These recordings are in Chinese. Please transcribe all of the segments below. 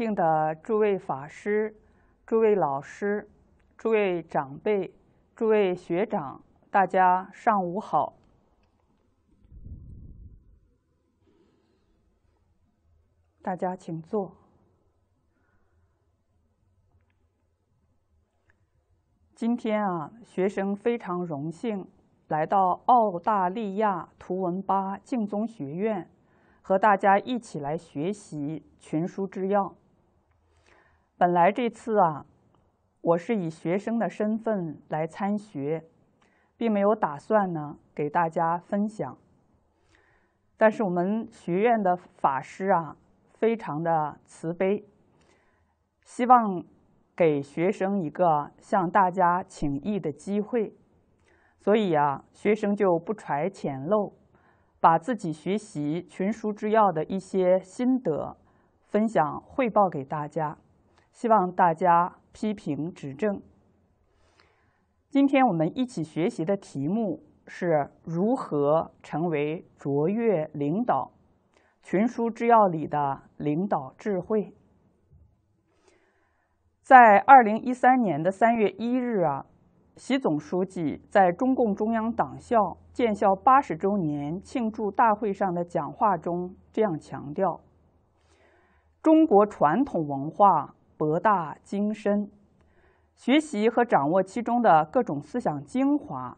敬的诸位法师、诸位老师、诸位长辈、诸位学长，大家上午好。大家请坐。今天啊，学生非常荣幸来到澳大利亚图文巴敬宗学院，和大家一起来学习《群书之要》。本来这次啊，我是以学生的身份来参学，并没有打算呢给大家分享。但是我们学院的法师啊，非常的慈悲，希望给学生一个向大家请益的机会，所以啊，学生就不揣浅陋，把自己学习群书之要的一些心得分享汇报给大家。希望大家批评指正。今天我们一起学习的题目是如何成为卓越领导？群书之要里的领导智慧，在二零一三年的三月一日啊，习总书记在中共中央党校建校八十周年庆祝大会上的讲话中这样强调：中国传统文化。博大精深，学习和掌握其中的各种思想精华，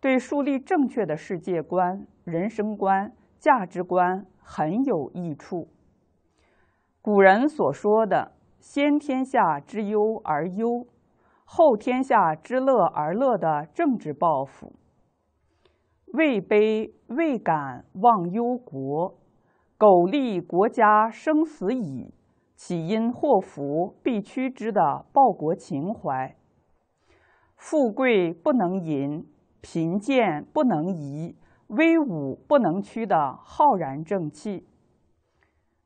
对树立正确的世界观、人生观、价值观很有益处。古人所说的“先天下之忧而忧，后天下之乐而乐”的政治抱负，位卑未敢忘忧国，苟利国家生死以。起因祸福必趋之的报国情怀，富贵不能淫，贫贱不能移，威武不能屈的浩然正气，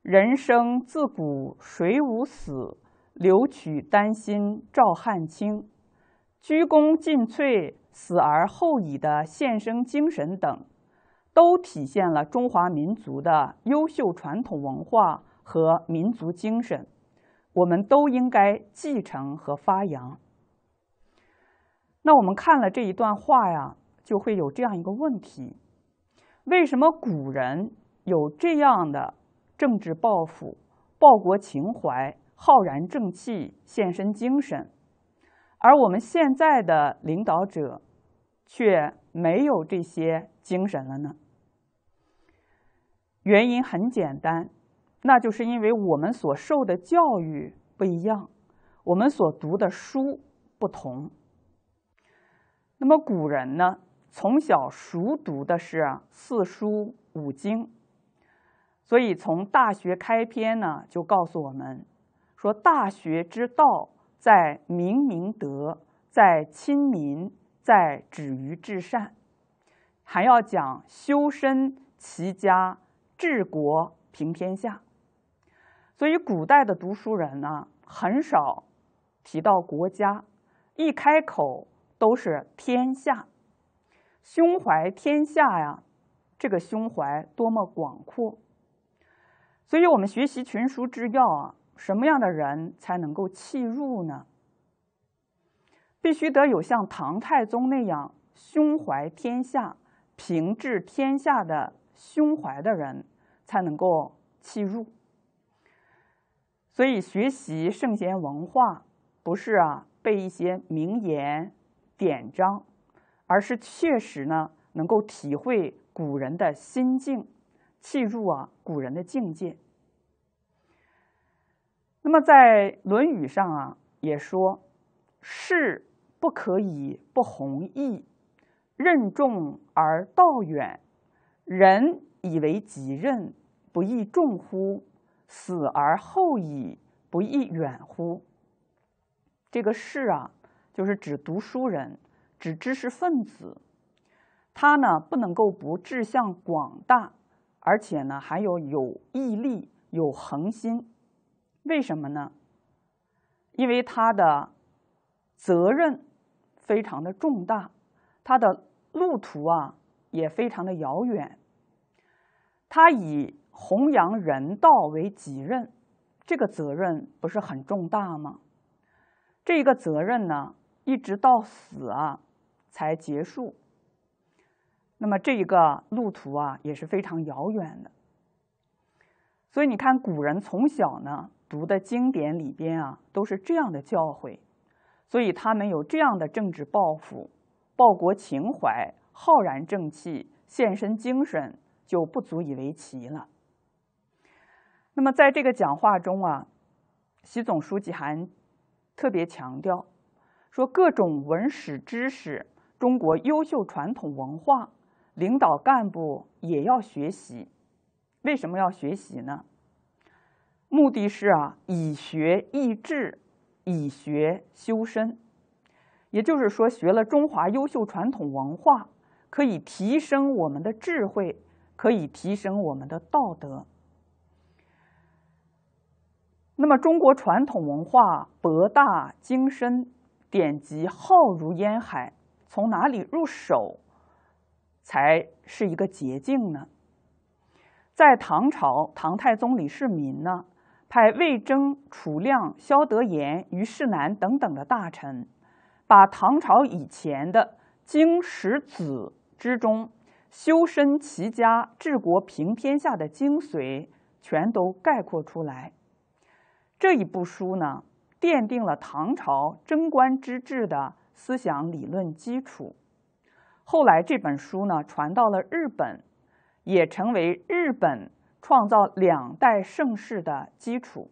人生自古谁无死，留取丹心照汗青，鞠躬尽瘁，死而后已的献身精神等，都体现了中华民族的优秀传统文化。和民族精神，我们都应该继承和发扬。那我们看了这一段话呀，就会有这样一个问题：为什么古人有这样的政治抱负、报国情怀、浩然正气、献身精神，而我们现在的领导者却没有这些精神了呢？原因很简单。那就是因为我们所受的教育不一样，我们所读的书不同。那么古人呢，从小熟读的是四书五经，所以从《大学》开篇呢，就告诉我们说：“大学之道，在明明德，在亲民，在止于至善。”还要讲修身齐家治国平天下。所以，古代的读书人呢，很少提到国家，一开口都是天下，胸怀天下呀，这个胸怀多么广阔。所以我们学习群书之要啊，什么样的人才能够气入呢？必须得有像唐太宗那样胸怀天下、平治天下的胸怀的人，才能够气入。所以学习圣贤文化不是啊背一些名言典章，而是确实呢能够体会古人的心境，契入啊古人的境界。那么在《论语》上啊也说：“士不可以不弘毅，任重而道远。人以为己任，不亦重乎？”死而后已，不亦远乎？这个士啊，就是指读书人，指知识分子。他呢，不能够不志向广大，而且呢，还有有毅力、有恒心。为什么呢？因为他的责任非常的重大，他的路途啊也非常的遥远。他以。弘扬人道为己任，这个责任不是很重大吗？这一个责任呢，一直到死啊才结束。那么这一个路途啊也是非常遥远的。所以你看，古人从小呢读的经典里边啊都是这样的教诲，所以他们有这样的政治抱负、报国情怀、浩然正气、献身精神，就不足以为奇了。那么，在这个讲话中啊，习总书记还特别强调说，各种文史知识、中国优秀传统文化，领导干部也要学习。为什么要学习呢？目的是啊，以学益智，以学修身。也就是说，学了中华优秀传统文化，可以提升我们的智慧，可以提升我们的道德。那么，中国传统文化博大精深，典籍浩如烟海，从哪里入手才是一个捷径呢？在唐朝，唐太宗李世民呢，派魏征、褚亮、萧德言、虞世南等等的大臣，把唐朝以前的经史子之中，修身齐家、治国平天下的精髓，全都概括出来。这一部书呢，奠定了唐朝贞观之治的思想理论基础。后来这本书呢，传到了日本，也成为日本创造两代盛世的基础。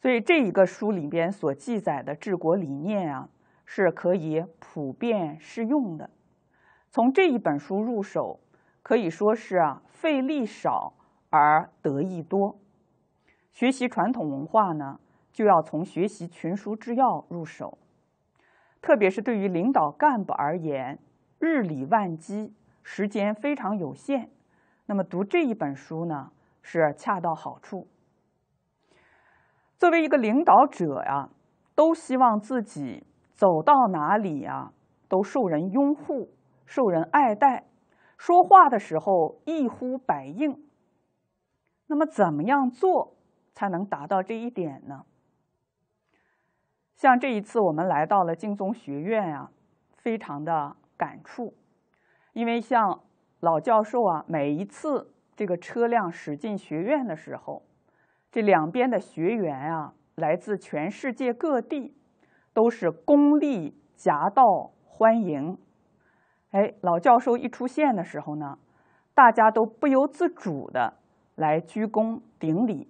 所以这一个书里边所记载的治国理念啊，是可以普遍适用的。从这一本书入手，可以说是啊，费力少而得益多。学习传统文化呢，就要从学习群书之要入手。特别是对于领导干部而言，日理万机，时间非常有限。那么读这一本书呢，是恰到好处。作为一个领导者呀，都希望自己走到哪里呀，都受人拥护、受人爱戴，说话的时候一呼百应。那么，怎么样做？才能达到这一点呢。像这一次我们来到了敬宗学院啊，非常的感触，因为像老教授啊，每一次这个车辆驶进学院的时候，这两边的学员啊，来自全世界各地，都是公力夹道欢迎。哎，老教授一出现的时候呢，大家都不由自主的来鞠躬顶礼。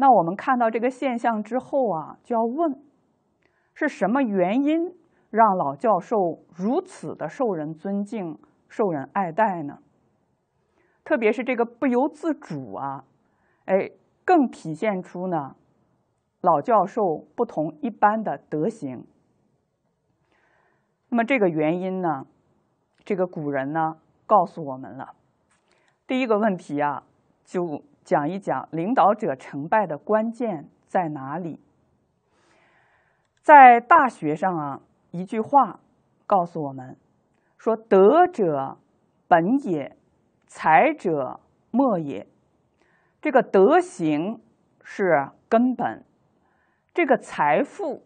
那我们看到这个现象之后啊，就要问是什么原因让老教授如此的受人尊敬、受人爱戴呢？特别是这个不由自主啊，哎，更体现出呢老教授不同一般的德行。那么这个原因呢，这个古人呢告诉我们了。第一个问题啊，就。讲一讲领导者成败的关键在哪里？在大学上啊，一句话告诉我们：说德者本也，才者末也。这个德行是根本，这个财富，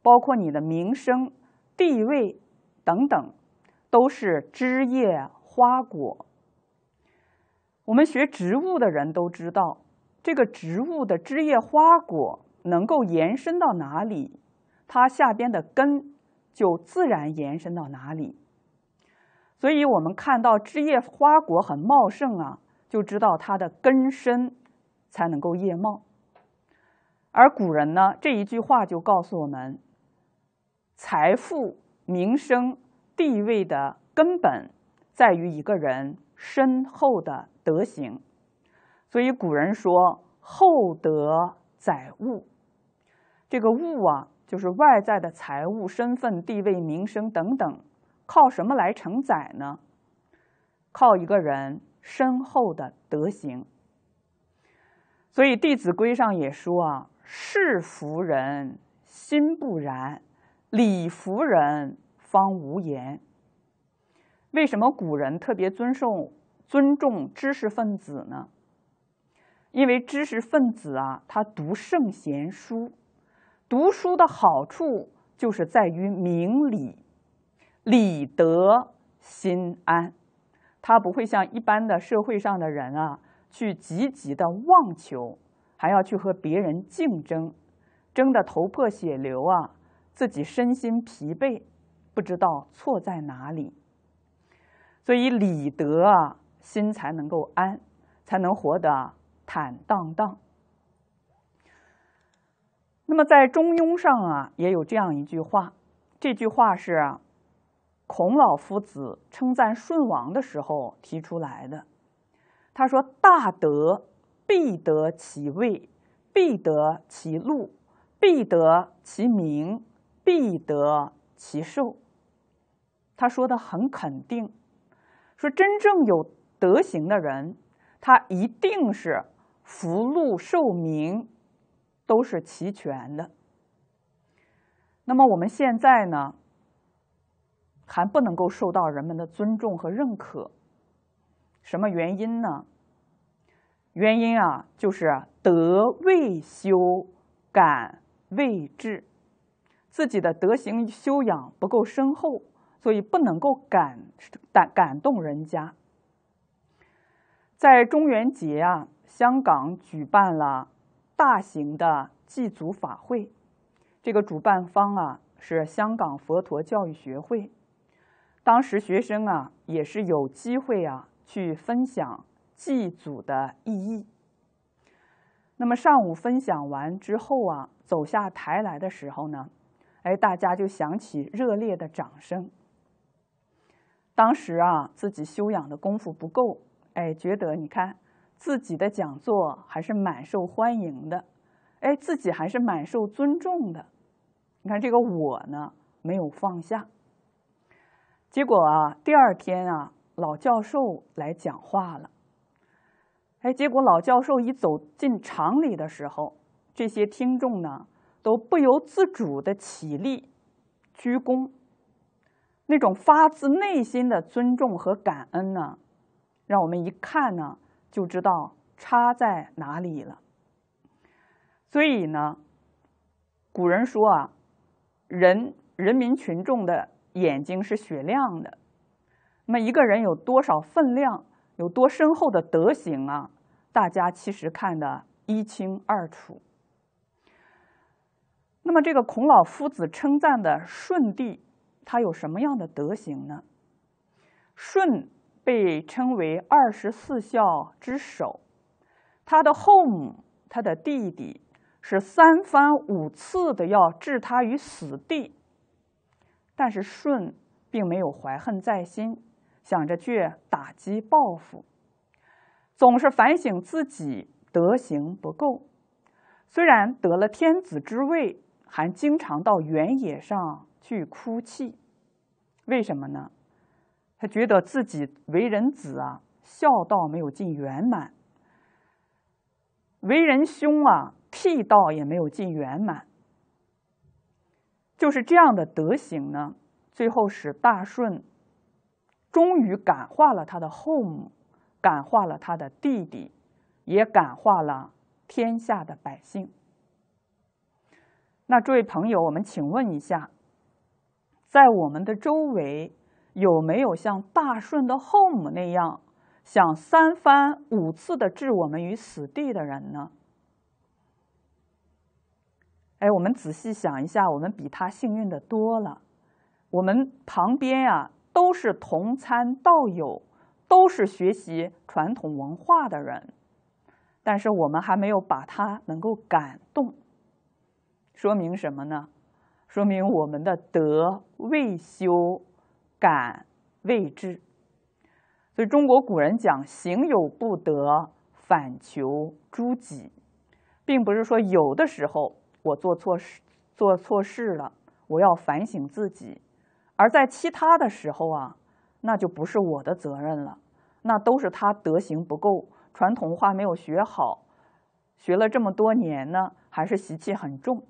包括你的名声、地位等等，都是枝叶花果。我们学植物的人都知道，这个植物的枝叶花果能够延伸到哪里，它下边的根就自然延伸到哪里。所以，我们看到枝叶花果很茂盛啊，就知道它的根深才能够叶茂。而古人呢，这一句话就告诉我们，财富、名声、地位的根本在于一个人。深厚的德行，所以古人说“厚德载物”。这个“物”啊，就是外在的财物、身份、地位、名声等等，靠什么来承载呢？靠一个人深厚的德行。所以《弟子规》上也说：“啊，事服人，心不然；礼服人，方无言。”为什么古人特别尊重尊重知识分子呢？因为知识分子啊，他读圣贤书，读书的好处就是在于明理，理得心安，他不会像一般的社会上的人啊，去积极的妄求，还要去和别人竞争，争得头破血流啊，自己身心疲惫，不知道错在哪里。所以，礼德啊，心才能够安，才能活得坦荡荡。那么，在《中庸》上啊，也有这样一句话。这句话是孔老夫子称赞舜王的时候提出来的。他说：“大德必得其位，必得其禄，必得其名，必得其寿。”他说的很肯定。说真正有德行的人，他一定是福禄寿名都是齐全的。那么我们现在呢，还不能够受到人们的尊重和认可，什么原因呢？原因啊，就是德未修，感未至，自己的德行修养不够深厚。所以不能够感感感动人家。在中元节啊，香港举办了大型的祭祖法会，这个主办方啊是香港佛陀教育学会。当时学生啊也是有机会啊去分享祭祖的意义。那么上午分享完之后啊，走下台来的时候呢，哎，大家就响起热烈的掌声。当时啊，自己修养的功夫不够，哎，觉得你看自己的讲座还是蛮受欢迎的，哎，自己还是蛮受尊重的。你看这个我呢，没有放下。结果啊，第二天啊，老教授来讲话了。哎，结果老教授一走进场里的时候，这些听众呢，都不由自主的起立，鞠躬。那种发自内心的尊重和感恩呢，让我们一看呢就知道差在哪里了。所以呢，古人说啊，人人民群众的眼睛是雪亮的。那么一个人有多少分量，有多深厚的德行啊，大家其实看得一清二楚。那么这个孔老夫子称赞的舜帝。他有什么样的德行呢？舜被称为二十四孝之首，他的后母、他的弟弟是三番五次的要置他于死地，但是舜并没有怀恨在心，想着去打击报复，总是反省自己德行不够。虽然得了天子之位，还经常到原野上。去哭泣，为什么呢？他觉得自己为人子啊，孝道没有尽圆满；为人兄啊，悌道也没有尽圆满。就是这样的德行呢，最后使大顺终于感化了他的后母，感化了他的弟弟，也感化了天下的百姓。那诸位朋友，我们请问一下。在我们的周围，有没有像大顺的后母那样想三番五次的置我们于死地的人呢？哎，我们仔细想一下，我们比他幸运的多了。我们旁边呀，都是同参道友，都是学习传统文化的人，但是我们还没有把他能够感动，说明什么呢？说明我们的德未修，感未至。所以中国古人讲“行有不得，反求诸己”，并不是说有的时候我做错事做错事了，我要反省自己；而在其他的时候啊，那就不是我的责任了，那都是他德行不够，传统文化没有学好，学了这么多年呢，还是习气很重。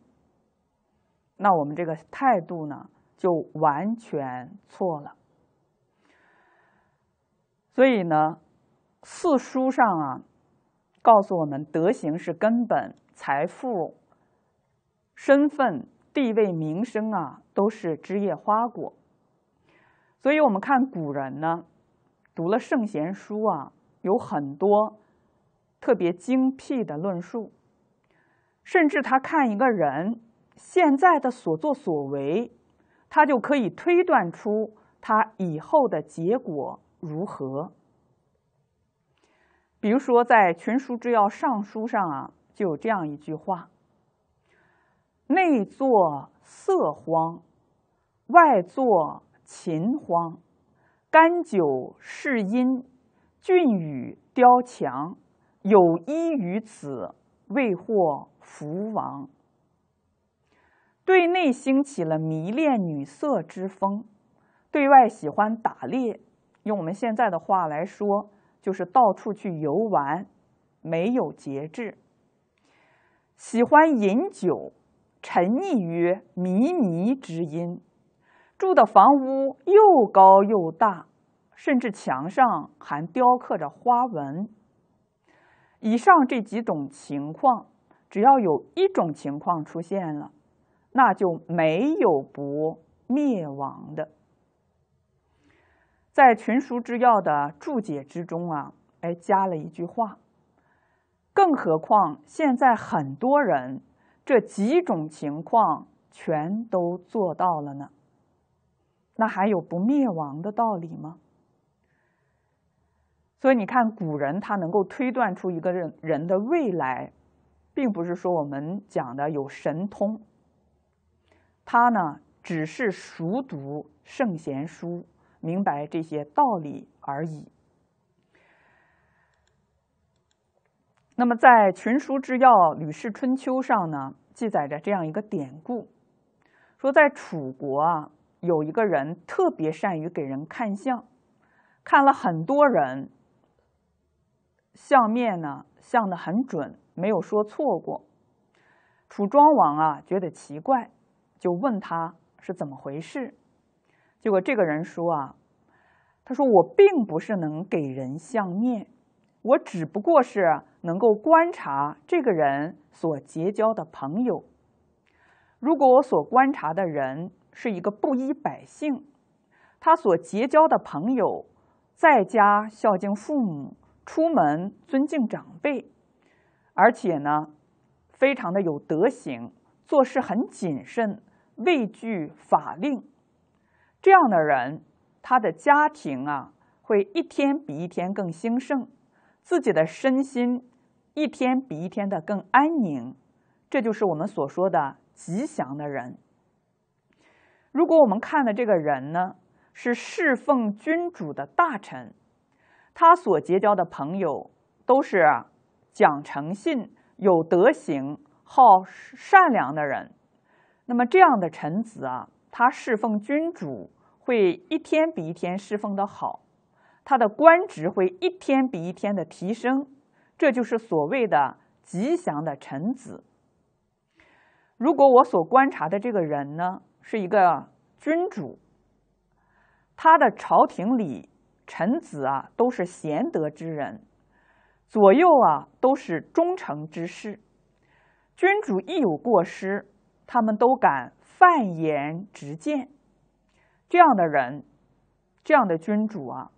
那我们这个态度呢，就完全错了。所以呢，《四书》上啊，告诉我们，德行是根本，财富、身份、地位、名声啊，都是枝叶花果。所以我们看古人呢，读了圣贤书啊，有很多特别精辟的论述，甚至他看一个人。现在的所作所为，他就可以推断出他以后的结果如何。比如说，在《群书之要》上书上啊，就有这样一句话：“内作色荒，外作秦荒，甘酒嗜阴，峻宇雕墙，有依于此，未获福王。”对内兴起了迷恋女色之风，对外喜欢打猎。用我们现在的话来说，就是到处去游玩，没有节制。喜欢饮酒，沉溺于靡靡之音。住的房屋又高又大，甚至墙上还雕刻着花纹。以上这几种情况，只要有一种情况出现了。那就没有不灭亡的。在群书之要的注解之中啊，哎，加了一句话：，更何况现在很多人这几种情况全都做到了呢，那还有不灭亡的道理吗？所以你看，古人他能够推断出一个人人的未来，并不是说我们讲的有神通。他呢，只是熟读圣贤书，明白这些道理而已。那么，在《群书之要》《吕氏春秋》上呢，记载着这样一个典故：说在楚国啊，有一个人特别善于给人看相，看了很多人，相面呢，相的很准，没有说错过。楚庄王啊，觉得奇怪。就问他是怎么回事，结果这个人说啊，他说我并不是能给人相面，我只不过是能够观察这个人所结交的朋友。如果我所观察的人是一个布衣百姓，他所结交的朋友在家孝敬父母，出门尊敬长辈，而且呢，非常的有德行，做事很谨慎。畏惧法令，这样的人，他的家庭啊，会一天比一天更兴盛，自己的身心一天比一天的更安宁，这就是我们所说的吉祥的人。如果我们看的这个人呢，是侍奉君主的大臣，他所结交的朋友都是讲诚信、有德行、好善良的人。那么这样的臣子啊，他侍奉君主会一天比一天侍奉的好，他的官职会一天比一天的提升，这就是所谓的吉祥的臣子。如果我所观察的这个人呢，是一个君主，他的朝廷里臣子啊都是贤德之人，左右啊都是忠诚之士，君主一有过失。他们都敢犯言直谏，这样的人，这样的君主啊，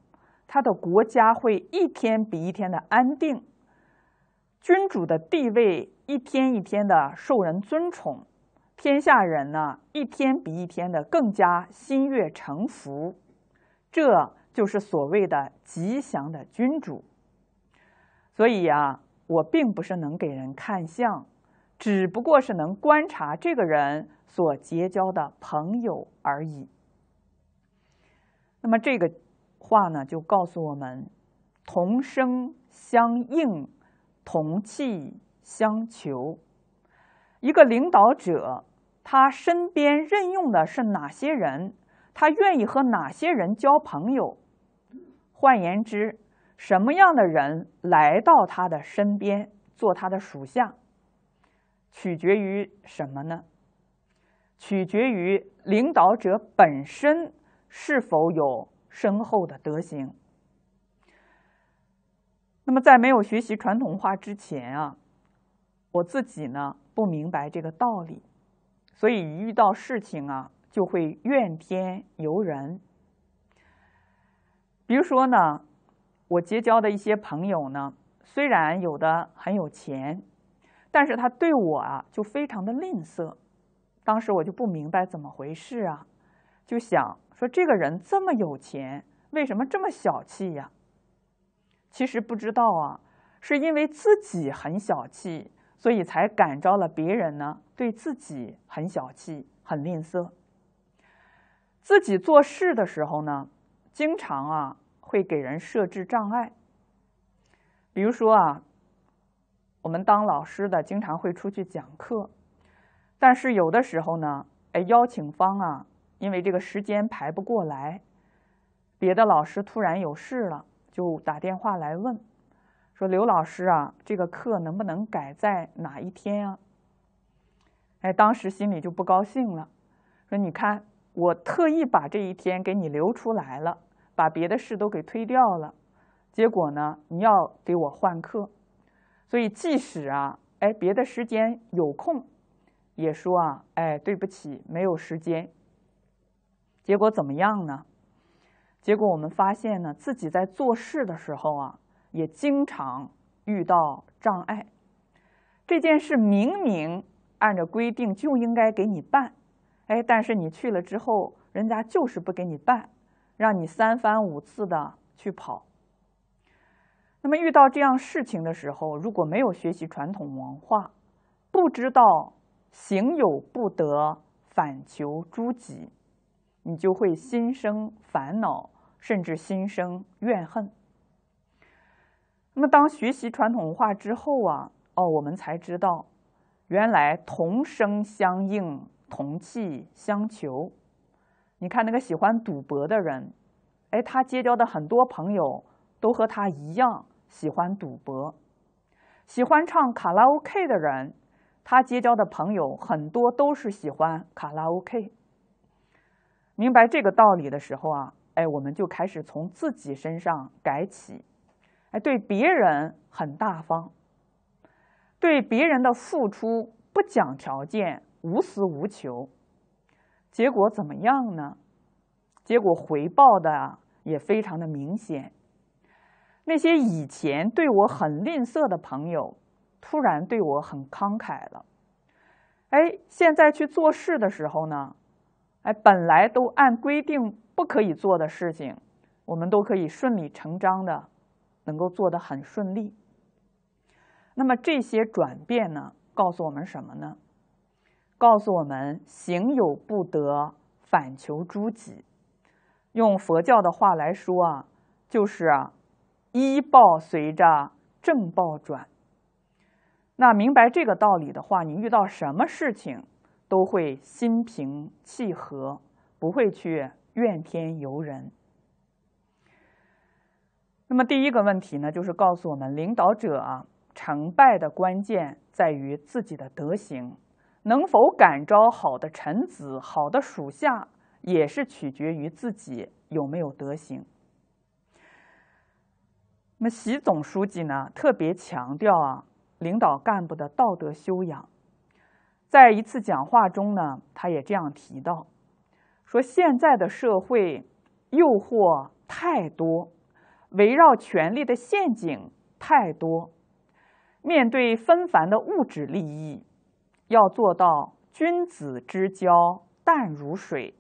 他的国家会一天比一天的安定，君主的地位一天一天的受人尊崇，天下人呢一天比一天的更加心悦诚服，这就是所谓的吉祥的君主。所以啊，我并不是能给人看相。只不过是能观察这个人所结交的朋友而已。那么这个话呢，就告诉我们：同声相应，同气相求。一个领导者，他身边任用的是哪些人？他愿意和哪些人交朋友？换言之，什么样的人来到他的身边，做他的属下？取决于什么呢？取决于领导者本身是否有深厚的德行。那么，在没有学习传统化之前啊，我自己呢不明白这个道理，所以一遇到事情啊就会怨天尤人。比如说呢，我结交的一些朋友呢，虽然有的很有钱。但是他对我啊，就非常的吝啬。当时我就不明白怎么回事啊，就想说这个人这么有钱，为什么这么小气呀？其实不知道啊，是因为自己很小气，所以才感召了别人呢。对自己很小气、很吝啬，自己做事的时候呢，经常啊会给人设置障碍，比如说啊。我们当老师的经常会出去讲课，但是有的时候呢，哎，邀请方啊，因为这个时间排不过来，别的老师突然有事了，就打电话来问，说刘老师啊，这个课能不能改在哪一天啊？哎，当时心里就不高兴了，说你看，我特意把这一天给你留出来了，把别的事都给推掉了，结果呢，你要给我换课。所以，即使啊，哎，别的时间有空，也说啊，哎，对不起，没有时间。结果怎么样呢？结果我们发现呢，自己在做事的时候啊，也经常遇到障碍。这件事明明按照规定就应该给你办，哎，但是你去了之后，人家就是不给你办，让你三番五次的去跑。那么遇到这样事情的时候，如果没有学习传统文化，不知道行有不得，反求诸己，你就会心生烦恼，甚至心生怨恨。那么当学习传统文化之后啊，哦，我们才知道，原来同声相应，同气相求。你看那个喜欢赌博的人，哎，他结交的很多朋友都和他一样。喜欢赌博、喜欢唱卡拉 OK 的人，他结交的朋友很多都是喜欢卡拉 OK。明白这个道理的时候啊，哎，我们就开始从自己身上改起。哎，对别人很大方，对别人的付出不讲条件，无私无求。结果怎么样呢？结果回报的啊也非常的明显。那些以前对我很吝啬的朋友，突然对我很慷慨了。哎，现在去做事的时候呢，哎，本来都按规定不可以做的事情，我们都可以顺理成章的，能够做得很顺利。那么这些转变呢，告诉我们什么呢？告诉我们，行有不得，反求诸己。用佛教的话来说啊，就是啊。医报随着正报转。那明白这个道理的话，你遇到什么事情都会心平气和，不会去怨天尤人。那么第一个问题呢，就是告诉我们，领导者成败的关键在于自己的德行，能否感召好的臣子、好的属下，也是取决于自己有没有德行。那么，习总书记呢特别强调啊，领导干部的道德修养。在一次讲话中呢，他也这样提到，说现在的社会诱惑太多，围绕权力的陷阱太多，面对纷繁的物质利益，要做到君子之交淡如水，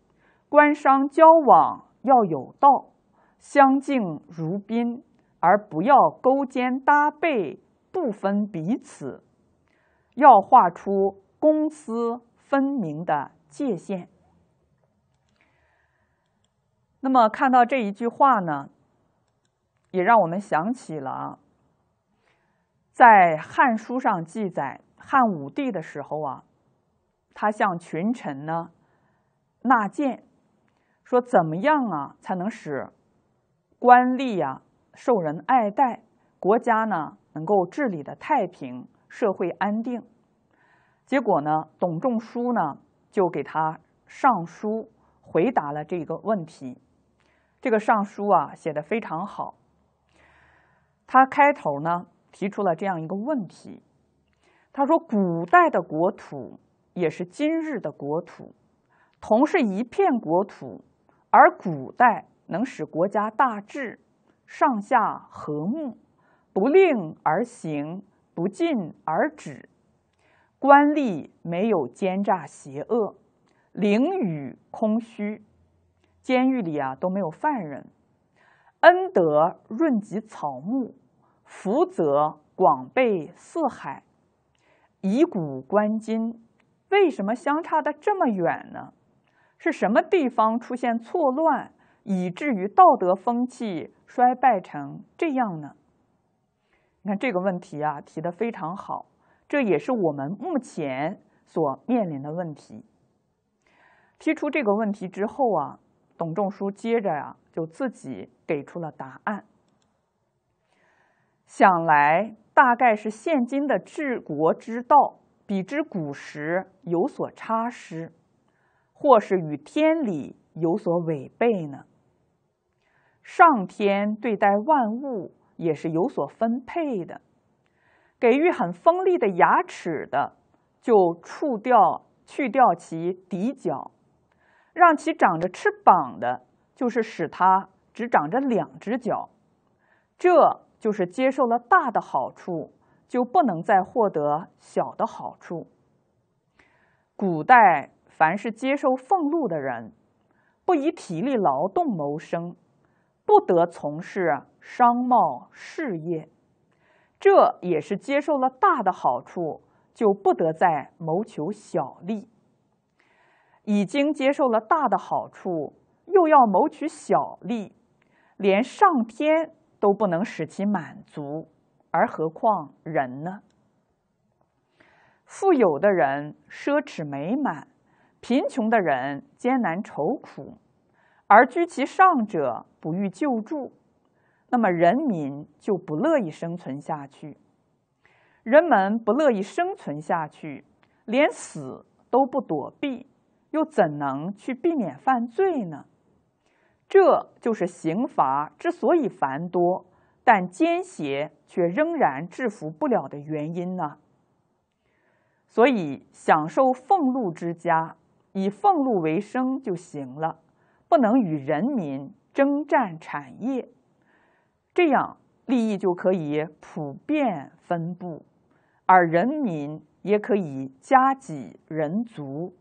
官商交往要有道，相敬如宾。而不要勾肩搭背，不分彼此，要画出公私分明的界限。那么看到这一句话呢，也让我们想起了在《汉书》上记载汉武帝的时候啊，他向群臣呢纳谏，说怎么样啊才能使官吏呀？受人爱戴，国家呢能够治理的太平，社会安定。结果呢，董仲舒呢就给他上书回答了这个问题。这个上书啊写的非常好。他开头呢提出了这样一个问题，他说：“古代的国土也是今日的国土，同是一片国土，而古代能使国家大治。”上下和睦，不令而行，不进而止，官吏没有奸诈邪恶，囹与空虚，监狱里啊都没有犯人，恩德润及草木，福泽广被四海。以古观今，为什么相差的这么远呢？是什么地方出现错乱，以至于道德风气？衰败成这样呢？你看这个问题啊，提的非常好，这也是我们目前所面临的问题。提出这个问题之后啊，董仲舒接着呀就自己给出了答案。想来大概是现今的治国之道，比之古时有所差失，或是与天理有所违背呢。上天对待万物也是有所分配的，给予很锋利的牙齿的，就触掉、去掉其底角；让其长着翅膀的，就是使它只长着两只脚。这就是接受了大的好处，就不能再获得小的好处。古代凡是接受俸禄的人，不以体力劳动谋生。不得从事商贸事业，这也是接受了大的好处，就不得再谋求小利。已经接受了大的好处，又要谋取小利，连上天都不能使其满足，而何况人呢？富有的人奢侈美满，贫穷的人艰难愁苦，而居其上者。不予救助，那么人民就不乐意生存下去。人们不乐意生存下去，连死都不躲避，又怎能去避免犯罪呢？这就是刑罚之所以繁多，但奸邪却仍然制服不了的原因呢？所以，享受俸禄之家以俸禄为生就行了，不能与人民。征战产业，这样利益就可以普遍分布，而人民也可以家己人足。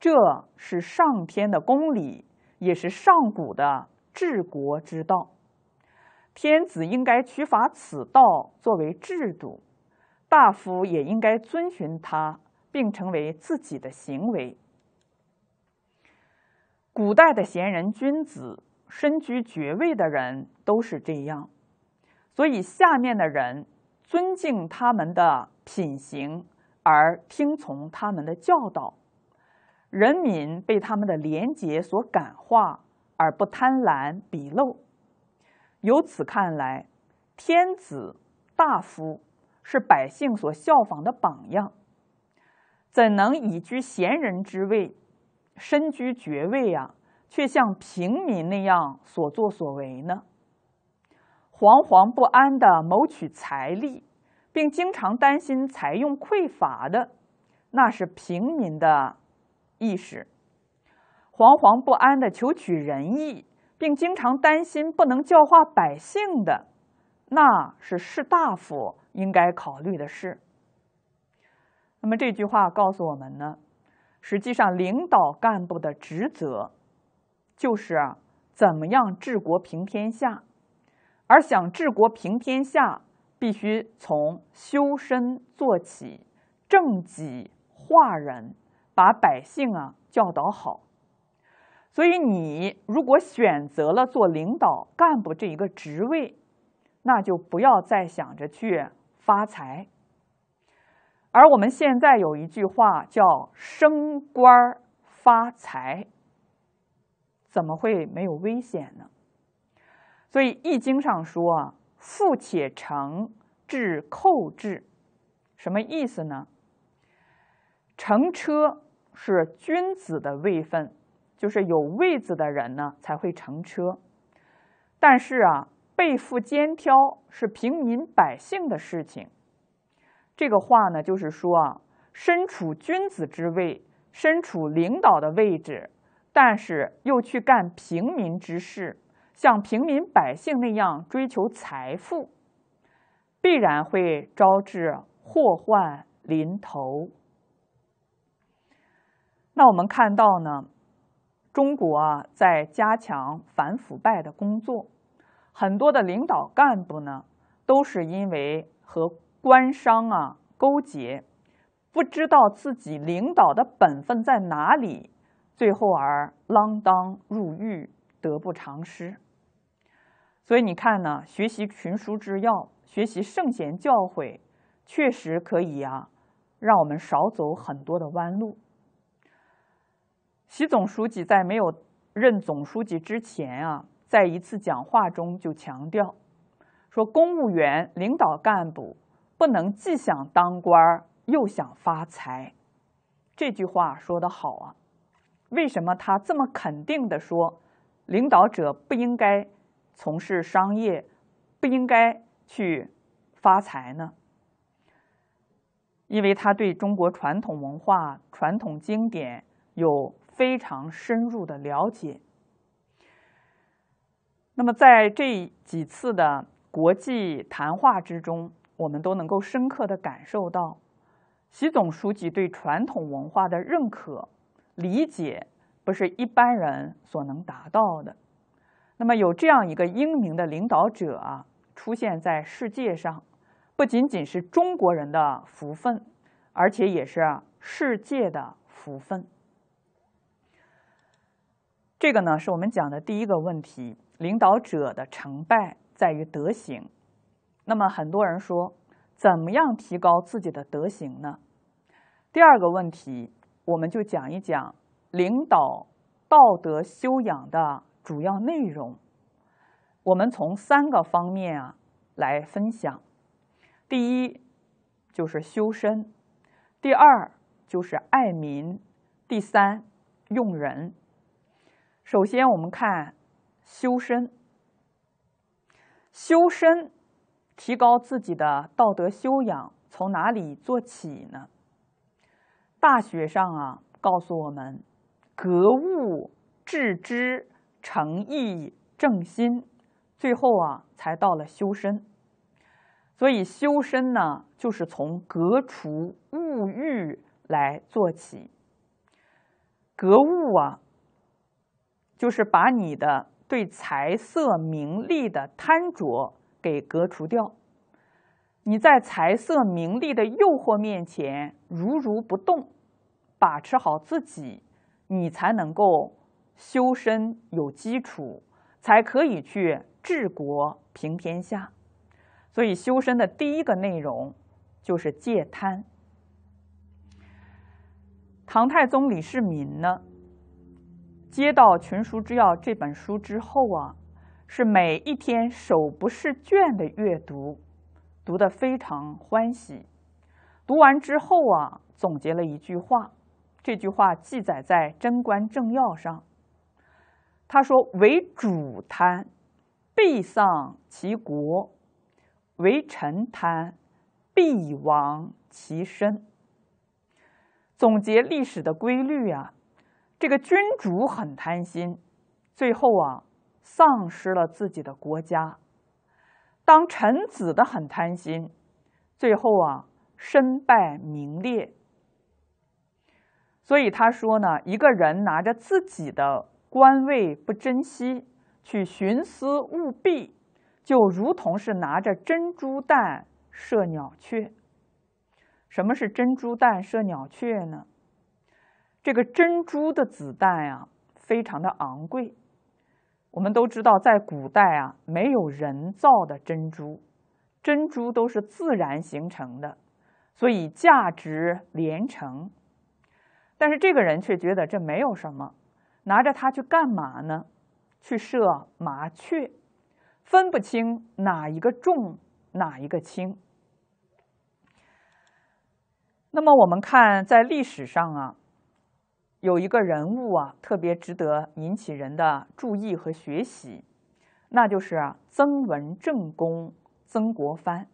这是上天的公理，也是上古的治国之道。天子应该取法此道作为制度，大夫也应该遵循它，并成为自己的行为。古代的贤人君子。身居爵位的人都是这样，所以下面的人尊敬他们的品行，而听从他们的教导，人民被他们的廉洁所感化，而不贪婪鄙陋。由此看来，天子、大夫是百姓所效仿的榜样，怎能以居贤人之位，身居爵位啊？却像平民那样所作所为呢？惶惶不安的谋取财力，并经常担心财用匮乏的，那是平民的意识；惶惶不安的求取仁义，并经常担心不能教化百姓的，那是士大夫应该考虑的事。那么这句话告诉我们呢？实际上，领导干部的职责。就是怎么样治国平天下，而想治国平天下，必须从修身做起，正己化人，把百姓啊教导好。所以，你如果选择了做领导干部这一个职位，那就不要再想着去发财。而我们现在有一句话叫“升官儿发财”。怎么会没有危险呢？所以《易经》上说：“富且诚，至寇至。”什么意思呢？乘车是君子的位分，就是有位子的人呢才会乘车。但是啊，背负肩挑是平民百姓的事情。这个话呢，就是说啊，身处君子之位，身处领导的位置。但是又去干平民之事，像平民百姓那样追求财富，必然会招致祸患临头。那我们看到呢，中国啊在加强反腐败的工作，很多的领导干部呢都是因为和官商啊勾结，不知道自己领导的本分在哪里。最后而锒铛入狱，得不偿失。所以你看呢，学习群书之要，学习圣贤教诲，确实可以啊，让我们少走很多的弯路。习总书记在没有任总书记之前啊，在一次讲话中就强调说：“公务员领导干部不能既想当官又想发财。”这句话说的好啊。为什么他这么肯定的说，领导者不应该从事商业，不应该去发财呢？因为他对中国传统文化、传统经典有非常深入的了解。那么，在这几次的国际谈话之中，我们都能够深刻的感受到，习总书记对传统文化的认可。理解不是一般人所能达到的。那么有这样一个英明的领导者啊，出现在世界上，不仅仅是中国人的福分，而且也是世界的福分。这个呢，是我们讲的第一个问题：领导者的成败在于德行。那么很多人说，怎么样提高自己的德行呢？第二个问题。我们就讲一讲领导道德修养的主要内容。我们从三个方面啊来分享：第一就是修身，第二就是爱民，第三用人。首先，我们看修身。修身，提高自己的道德修养，从哪里做起呢？大学上啊，告诉我们：格物、致知、诚意、正心，最后啊，才到了修身。所以修身呢，就是从格除物欲来做起。格物啊，就是把你的对财色名利的贪着给格除掉。你在财色名利的诱惑面前。如如不动，把持好自己，你才能够修身有基础，才可以去治国平天下。所以，修身的第一个内容就是戒贪。唐太宗李世民呢，接到《群书之要》这本书之后啊，是每一天手不释卷的阅读，读的非常欢喜。读完之后啊，总结了一句话，这句话记载在《贞观政要》上。他说：“为主贪，必丧其国；为臣贪，必亡其身。”总结历史的规律啊，这个君主很贪心，最后啊，丧失了自己的国家；当臣子的很贪心，最后啊。身败名裂，所以他说呢，一个人拿着自己的官位不珍惜，去徇私舞弊，就如同是拿着珍珠弹射鸟雀。什么是珍珠弹射鸟雀呢？这个珍珠的子弹呀，非常的昂贵。我们都知道，在古代啊，没有人造的珍珠，珍珠都是自然形成的。所以价值连城，但是这个人却觉得这没有什么，拿着它去干嘛呢？去射麻雀，分不清哪一个重哪一个轻。那么我们看，在历史上啊，有一个人物啊，特别值得引起人的注意和学习，那就是曾文正公曾国藩。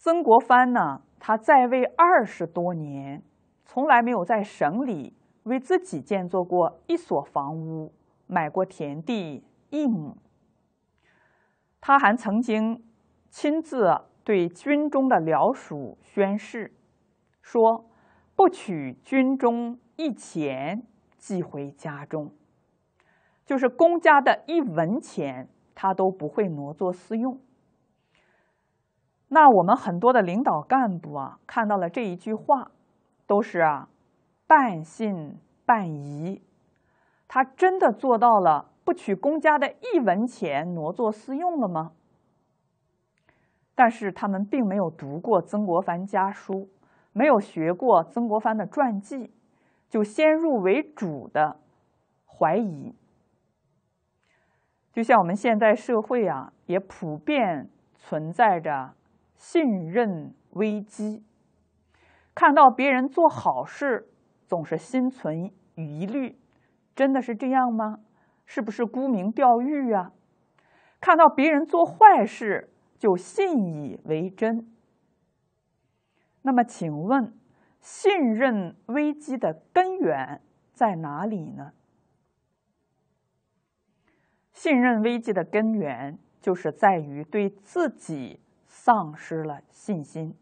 曾国藩呢，他在位二十多年，从来没有在省里为自己建造过一所房屋，买过田地一亩。他还曾经亲自对军中的僚属宣誓，说不取军中一钱寄回家中，就是公家的一文钱，他都不会挪作私用。那我们很多的领导干部啊，看到了这一句话，都是啊半信半疑，他真的做到了不取公家的一文钱挪作私用了吗？但是他们并没有读过曾国藩家书，没有学过曾国藩的传记，就先入为主的怀疑。就像我们现在社会啊，也普遍存在着。信任危机，看到别人做好事总是心存疑虑，真的是这样吗？是不是沽名钓誉啊？看到别人做坏事就信以为真。那么，请问信任危机的根源在哪里呢？信任危机的根源就是在于对自己。丧失了信心，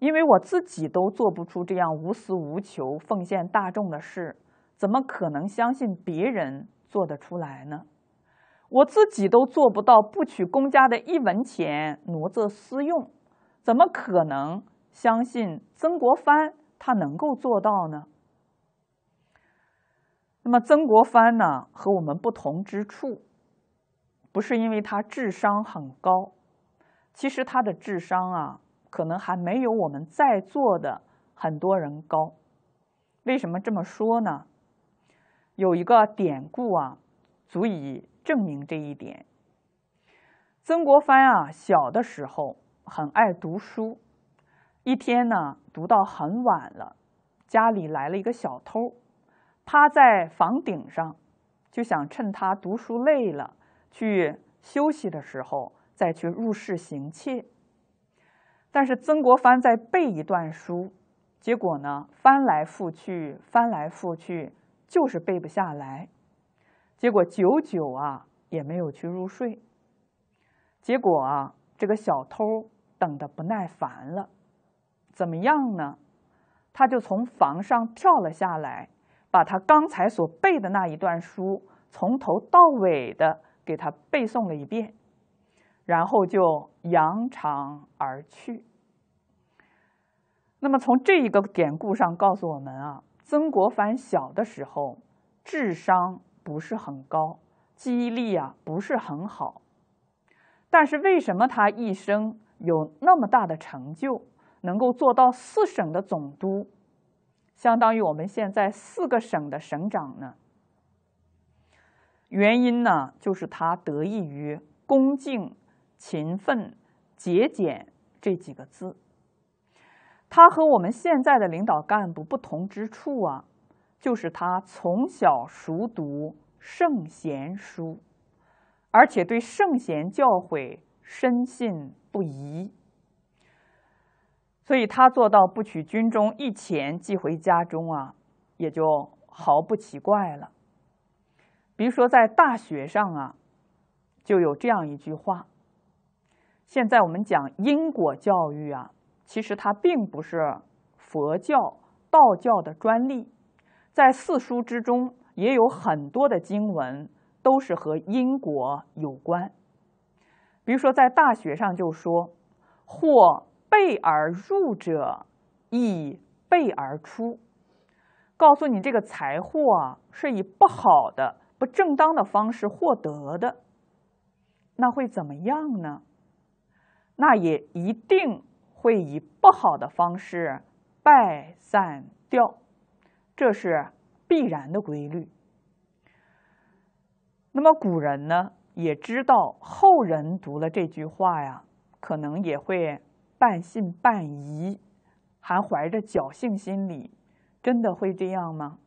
因为我自己都做不出这样无私无求、奉献大众的事，怎么可能相信别人做得出来呢？我自己都做不到不取公家的一文钱挪作私用，怎么可能相信曾国藩他能够做到呢？那么曾国藩呢，和我们不同之处，不是因为他智商很高。其实他的智商啊，可能还没有我们在座的很多人高。为什么这么说呢？有一个典故啊，足以证明这一点。曾国藩啊，小的时候很爱读书。一天呢，读到很晚了，家里来了一个小偷，趴在房顶上，就想趁他读书累了去休息的时候。再去入室行窃，但是曾国藩在背一段书，结果呢，翻来覆去，翻来覆去，就是背不下来。结果久久啊，也没有去入睡。结果啊，这个小偷等的不耐烦了，怎么样呢？他就从房上跳了下来，把他刚才所背的那一段书从头到尾的给他背诵了一遍。然后就扬长而去。那么从这一个典故上告诉我们啊，曾国藩小的时候智商不是很高，记忆力啊不是很好，但是为什么他一生有那么大的成就，能够做到四省的总督，相当于我们现在四个省的省长呢？原因呢，就是他得益于恭敬。勤奋、节俭这几个字，他和我们现在的领导干部不同之处啊，就是他从小熟读圣贤书，而且对圣贤教诲深信不疑，所以他做到不取军中一钱寄回家中啊，也就毫不奇怪了。比如说，在大学上啊，就有这样一句话。现在我们讲因果教育啊，其实它并不是佛教、道教的专利，在四书之中也有很多的经文都是和因果有关。比如说在《大学》上就说：“或备而入者，亦备而出。”告诉你，这个财货啊，是以不好的、不正当的方式获得的，那会怎么样呢？那也一定会以不好的方式败散掉，这是必然的规律。那么古人呢，也知道后人读了这句话呀，可能也会半信半疑，还怀着侥幸心理，真的会这样吗？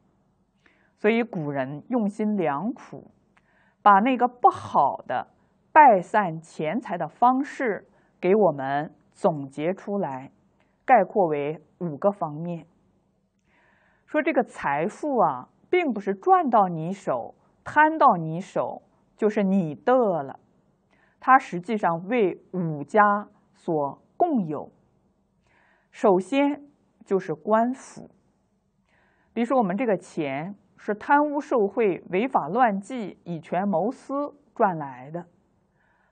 所以古人用心良苦，把那个不好的败散钱财的方式。给我们总结出来，概括为五个方面。说这个财富啊，并不是赚到你手、贪到你手就是你的了，它实际上为五家所共有。首先就是官府，比如说我们这个钱是贪污受贿、违法乱纪、以权谋私赚来的。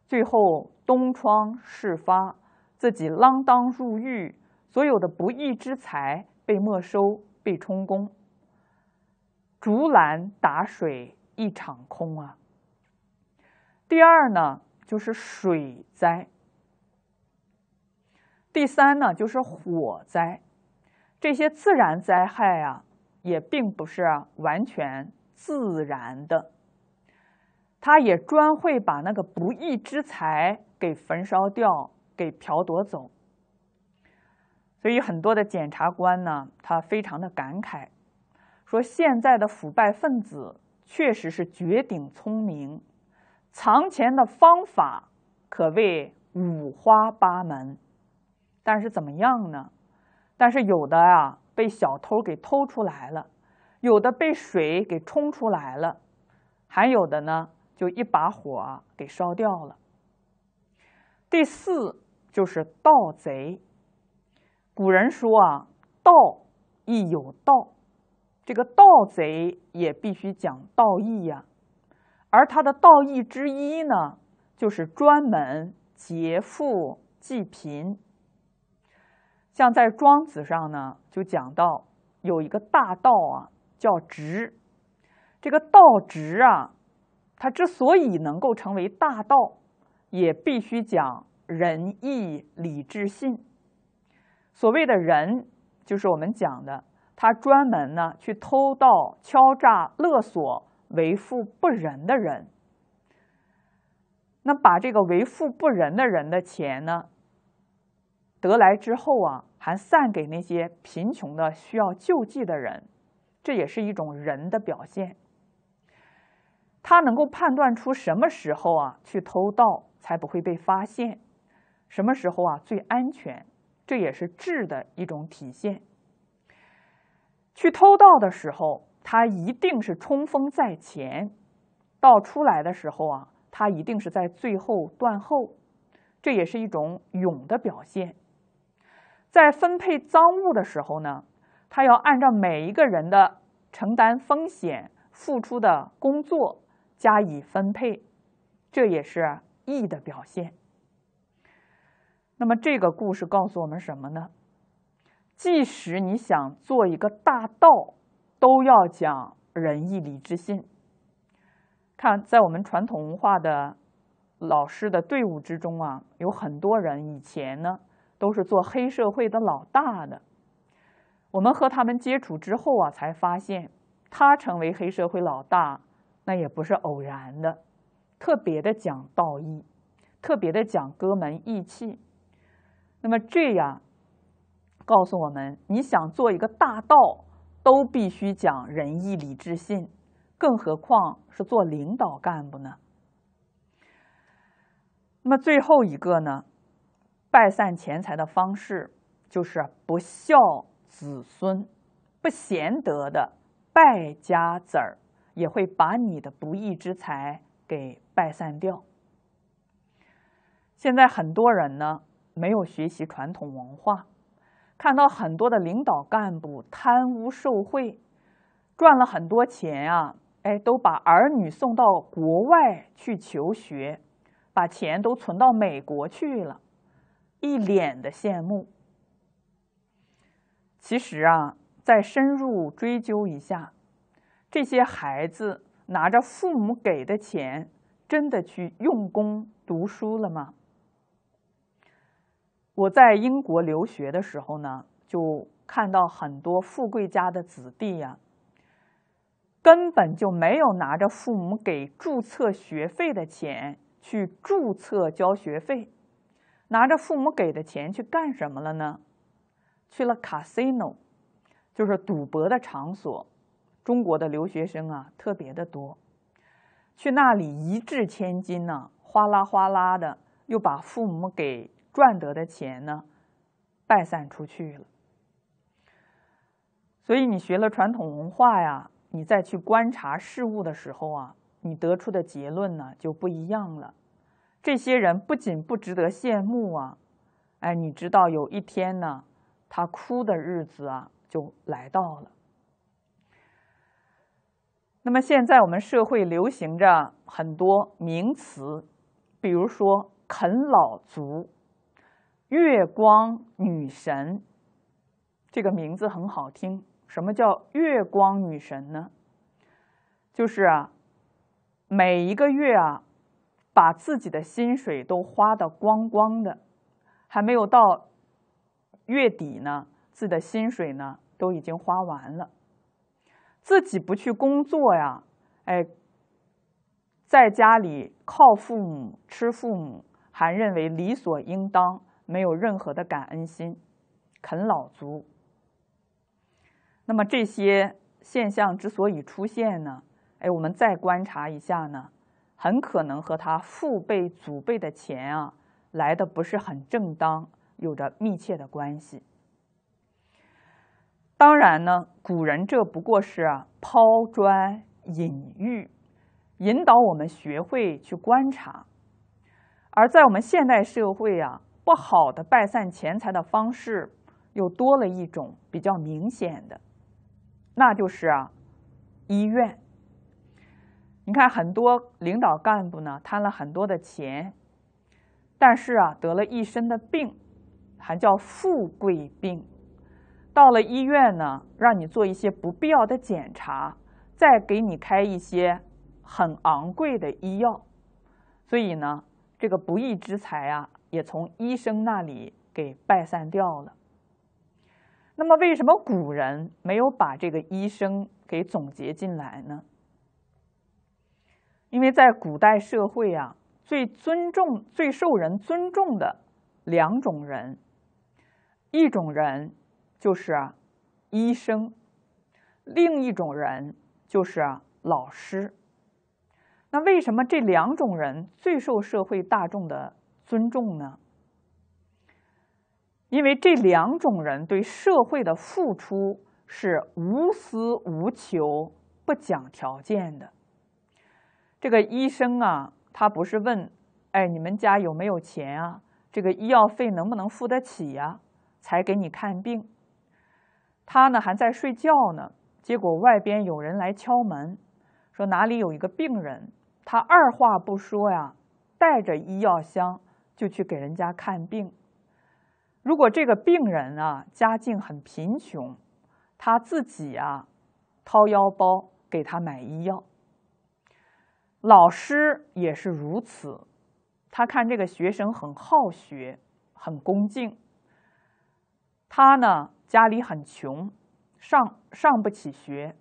最后东窗事发，自己锒铛入狱，所有的不义之财被没收、被充公，竹篮打水一场空啊。第二呢，就是水灾；第三呢，就是火灾。这些自然灾害啊，也并不是完全自然的。他也专会把那个不义之财给焚烧掉，给漂夺走。所以很多的检察官呢，他非常的感慨，说现在的腐败分子确实是绝顶聪明，藏钱的方法可谓五花八门。但是怎么样呢？但是有的啊被小偷给偷出来了，有的被水给冲出来了，还有的呢。就一把火给烧掉了。第四就是盗贼。古人说啊，盗亦有道，这个盗贼也必须讲道义呀。而他的道义之一呢，就是专门劫富济贫。像在《庄子》上呢，就讲到有一个大道啊，叫直。这个道直啊。他之所以能够成为大盗，也必须讲仁义礼智信。所谓的人，就是我们讲的，他专门呢去偷盗、敲诈、勒索、为富不仁的人。那把这个为富不仁的人的钱呢得来之后啊，还散给那些贫穷的需要救济的人，这也是一种仁的表现。他能够判断出什么时候啊去偷盗才不会被发现，什么时候啊最安全，这也是智的一种体现。去偷盗的时候，他一定是冲锋在前；到出来的时候啊，他一定是在最后断后。这也是一种勇的表现。在分配赃物的时候呢，他要按照每一个人的承担风险、付出的工作。加以分配，这也是义的表现。那么，这个故事告诉我们什么呢？即使你想做一个大道，都要讲仁义礼智信。看，在我们传统文化的老师的队伍之中啊，有很多人以前呢都是做黑社会的老大的。我们和他们接触之后啊，才发现他成为黑社会老大。那也不是偶然的，特别的讲道义，特别的讲哥们义气。那么这样告诉我们，你想做一个大道，都必须讲仁义礼智信，更何况是做领导干部呢？那么最后一个呢，败散钱财的方式就是不孝子孙、不贤德的败家子儿。也会把你的不义之财给败散掉。现在很多人呢，没有学习传统文化，看到很多的领导干部贪污受贿，赚了很多钱啊，哎，都把儿女送到国外去求学，把钱都存到美国去了，一脸的羡慕。其实啊，再深入追究一下。这些孩子拿着父母给的钱，真的去用功读书了吗？我在英国留学的时候呢，就看到很多富贵家的子弟呀，根本就没有拿着父母给注册学费的钱去注册交学费，拿着父母给的钱去干什么了呢？去了 casino，就是赌博的场所。中国的留学生啊，特别的多，去那里一掷千金呢，哗啦哗啦的，又把父母给赚得的钱呢败散出去了。所以你学了传统文化呀，你再去观察事物的时候啊，你得出的结论呢就不一样了。这些人不仅不值得羡慕啊，哎，你知道有一天呢，他哭的日子啊就来到了。那么现在我们社会流行着很多名词，比如说“啃老族”、“月光女神”，这个名字很好听。什么叫“月光女神”呢？就是啊，每一个月啊，把自己的薪水都花的光光的，还没有到月底呢，自己的薪水呢都已经花完了。自己不去工作呀，哎，在家里靠父母吃父母，还认为理所应当，没有任何的感恩心，啃老族。那么这些现象之所以出现呢，哎，我们再观察一下呢，很可能和他父辈、祖辈的钱啊来的不是很正当，有着密切的关系。当然呢，古人这不过是抛砖引玉，引导我们学会去观察。而在我们现代社会啊，不好的败散钱财的方式又多了一种比较明显的，那就是啊医院。你看，很多领导干部呢贪了很多的钱，但是啊得了一身的病，还叫富贵病。到了医院呢，让你做一些不必要的检查，再给你开一些很昂贵的医药，所以呢，这个不义之财啊，也从医生那里给败散掉了。那么，为什么古人没有把这个医生给总结进来呢？因为在古代社会啊，最尊重、最受人尊重的两种人，一种人。就是医生，另一种人就是老师。那为什么这两种人最受社会大众的尊重呢？因为这两种人对社会的付出是无私无求、不讲条件的。这个医生啊，他不是问：“哎，你们家有没有钱啊？这个医药费能不能付得起呀？”才给你看病。他呢还在睡觉呢，结果外边有人来敲门，说哪里有一个病人。他二话不说呀，带着医药箱就去给人家看病。如果这个病人啊家境很贫穷，他自己啊掏腰包给他买医药。老师也是如此，他看这个学生很好学，很恭敬。他呢？家里很穷，上上不起学，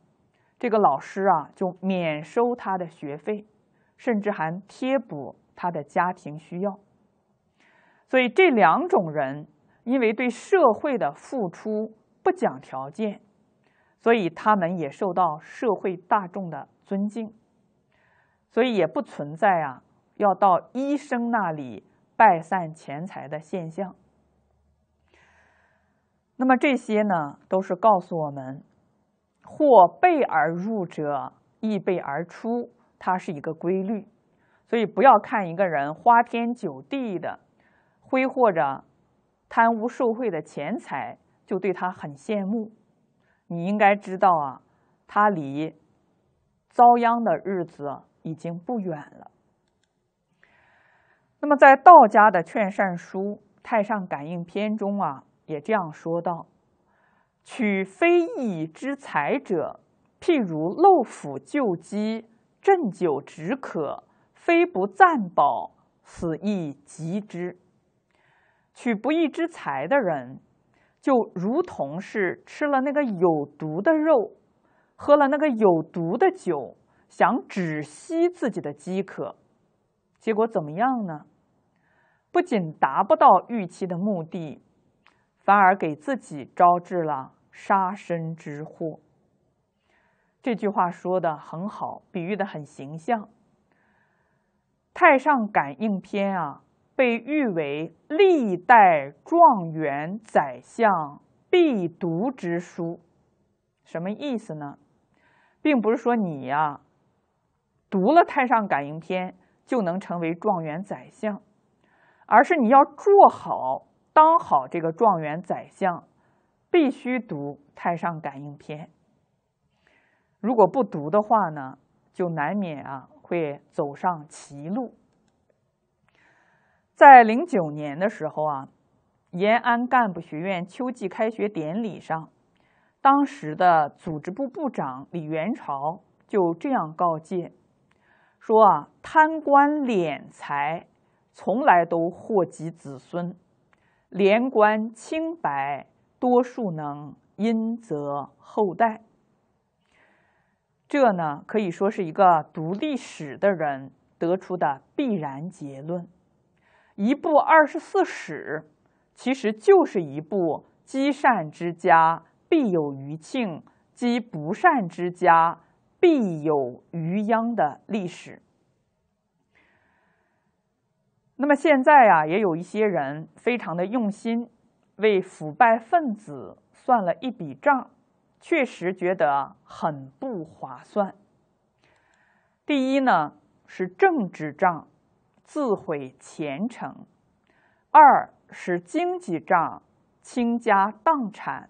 这个老师啊就免收他的学费，甚至还贴补他的家庭需要。所以这两种人，因为对社会的付出不讲条件，所以他们也受到社会大众的尊敬。所以也不存在啊，要到医生那里拜散钱财的现象。那么这些呢，都是告诉我们：或备而入者，亦备而出，它是一个规律。所以，不要看一个人花天酒地的挥霍着贪污受贿的钱财，就对他很羡慕。你应该知道啊，他离遭殃的日子已经不远了。那么，在道家的《劝善书·太上感应篇》中啊。也这样说道：“取非义之财者，譬如漏釜救饥，鸩酒止渴，非不暂饱，死亦及之。取不义之财的人，就如同是吃了那个有毒的肉，喝了那个有毒的酒，想止息自己的饥渴，结果怎么样呢？不仅达不到预期的目的。”反而给自己招致了杀身之祸。这句话说的很好，比喻的很形象。《太上感应篇》啊，被誉为历代状元宰相必读之书。什么意思呢？并不是说你呀读了《太上感应篇》就能成为状元宰相，而是你要做好。当好这个状元宰相，必须读《太上感应篇》。如果不读的话呢，就难免啊会走上歧路。在零九年的时候啊，延安干部学院秋季开学典礼上，当时的组织部部长李元朝就这样告诫说：“啊，贪官敛财，从来都祸及子孙。”连官清白，多数能因泽后代。这呢，可以说是一个读历史的人得出的必然结论。一部二十四史，其实就是一部“积善之家必有余庆，积不善之家必有余殃”的历史。那么现在呀，也有一些人非常的用心，为腐败分子算了一笔账，确实觉得很不划算。第一呢是政治账，自毁前程；二是经济账，倾家荡产；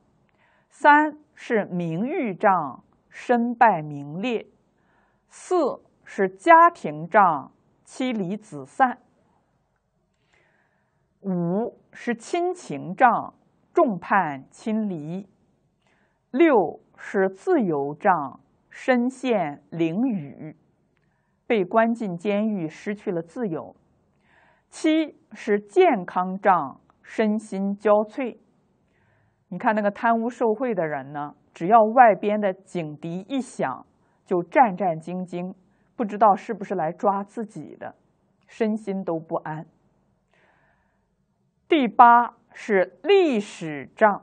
三是名誉账，身败名裂；四是家庭账，妻离子散。五是亲情账，众叛亲离；六是自由账，身陷囹圄，被关进监狱，失去了自由；七是健康账，身心交瘁。你看那个贪污受贿的人呢，只要外边的警笛一响，就战战兢兢，不知道是不是来抓自己的，身心都不安。第八是历史账，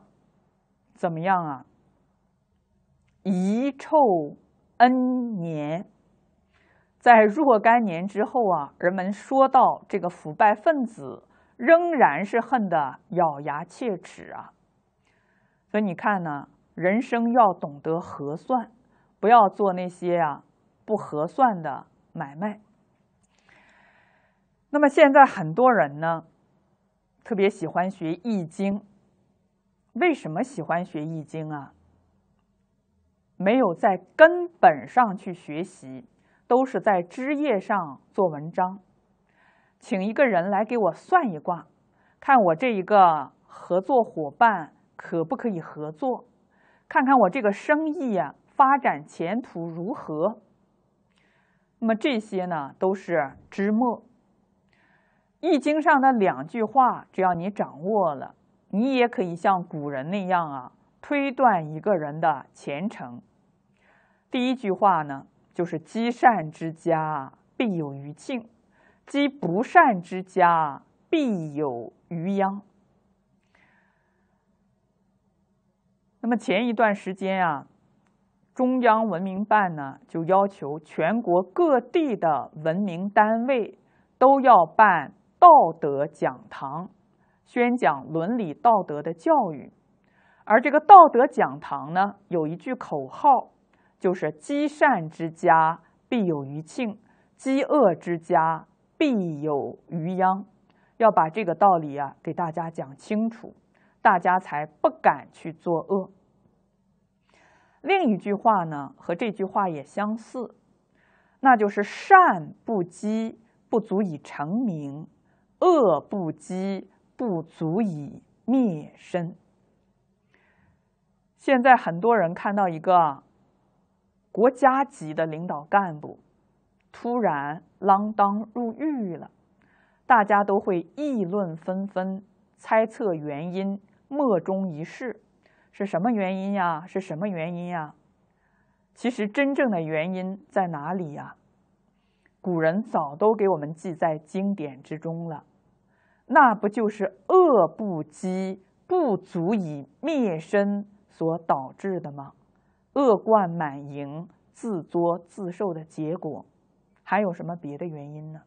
怎么样啊？遗臭恩年，在若干年之后啊，人们说到这个腐败分子，仍然是恨得咬牙切齿啊。所以你看呢，人生要懂得核算，不要做那些啊不合算的买卖。那么现在很多人呢？特别喜欢学《易经》，为什么喜欢学《易经》啊？没有在根本上去学习，都是在枝叶上做文章。请一个人来给我算一卦，看我这一个合作伙伴可不可以合作，看看我这个生意呀发展前途如何。那么这些呢，都是枝末。易经上的两句话，只要你掌握了，你也可以像古人那样啊，推断一个人的前程。第一句话呢，就是“积善之家，必有余庆；积不善之家，必有余殃。”那么前一段时间啊，中央文明办呢，就要求全国各地的文明单位都要办。道德讲堂，宣讲伦理道德的教育。而这个道德讲堂呢，有一句口号，就是“积善之家必有余庆，积恶之家必有余殃”。要把这个道理啊给大家讲清楚，大家才不敢去作恶。另一句话呢，和这句话也相似，那就是“善不积，不足以成名”。恶不积，不足以灭身。现在很多人看到一个国家级的领导干部突然锒铛入狱了，大家都会议论纷纷，猜测原因，莫衷一是。是什么原因呀？是什么原因呀？其实，真正的原因在哪里呀？古人早都给我们记在经典之中了，那不就是恶不积不足以灭身所导致的吗？恶贯满盈，自作自受的结果，还有什么别的原因呢？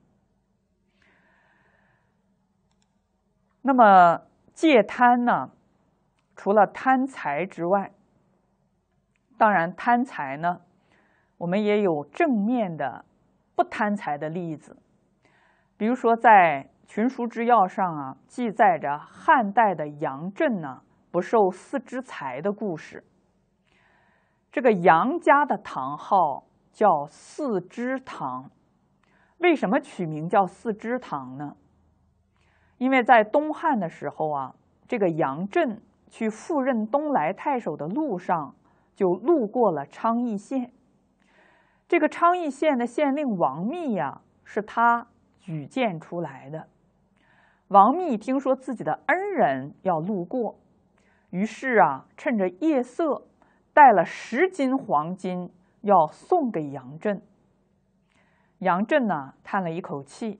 那么戒贪呢？除了贪财之外，当然贪财呢，我们也有正面的。不贪财的例子，比如说在《群书之要》上啊，记载着汉代的杨震呢不受四之财的故事。这个杨家的堂号叫四之堂，为什么取名叫四之堂呢？因为在东汉的时候啊，这个杨震去赴任东莱太守的路上，就路过了昌邑县。这个昌邑县的县令王密呀，是他举荐出来的。王密听说自己的恩人要路过，于是啊，趁着夜色带了十斤黄金要送给杨震。杨震呢，叹了一口气，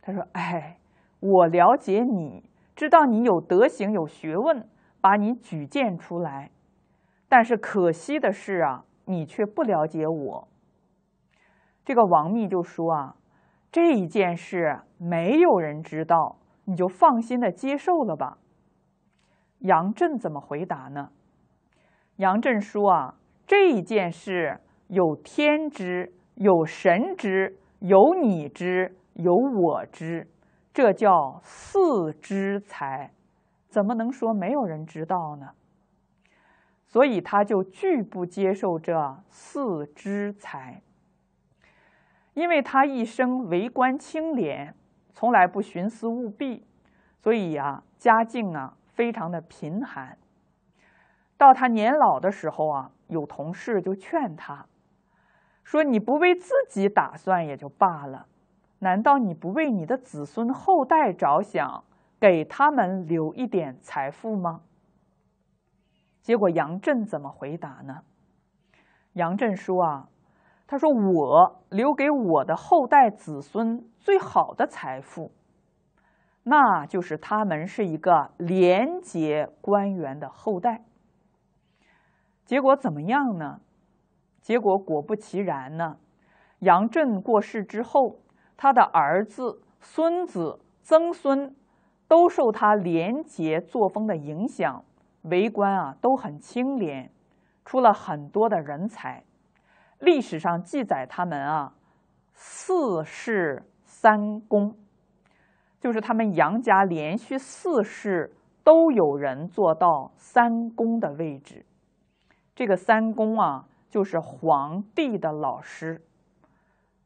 他说：“哎，我了解你，知道你有德行、有学问，把你举荐出来。但是可惜的是啊，你却不了解我。”这个王密就说：“啊，这一件事没有人知道，你就放心的接受了吧。”杨震怎么回答呢？杨震说：“啊，这一件事有天知，有神知，有你知，有我知，这叫四知才，怎么能说没有人知道呢？”所以他就拒不接受这四知才。因为他一生为官清廉，从来不徇私舞弊，所以呀，家境啊非常的贫寒。到他年老的时候啊，有同事就劝他说：“你不为自己打算也就罢了，难道你不为你的子孙后代着想，给他们留一点财富吗？”结果杨震怎么回答呢？杨震说：“啊。”他说：“我留给我的后代子孙最好的财富，那就是他们是一个廉洁官员的后代。结果怎么样呢？结果果不其然呢。杨震过世之后，他的儿子、孙子、曾孙都受他廉洁作风的影响，为官啊都很清廉，出了很多的人才。”历史上记载，他们啊四世三公，就是他们杨家连续四世都有人做到三公的位置。这个三公啊，就是皇帝的老师。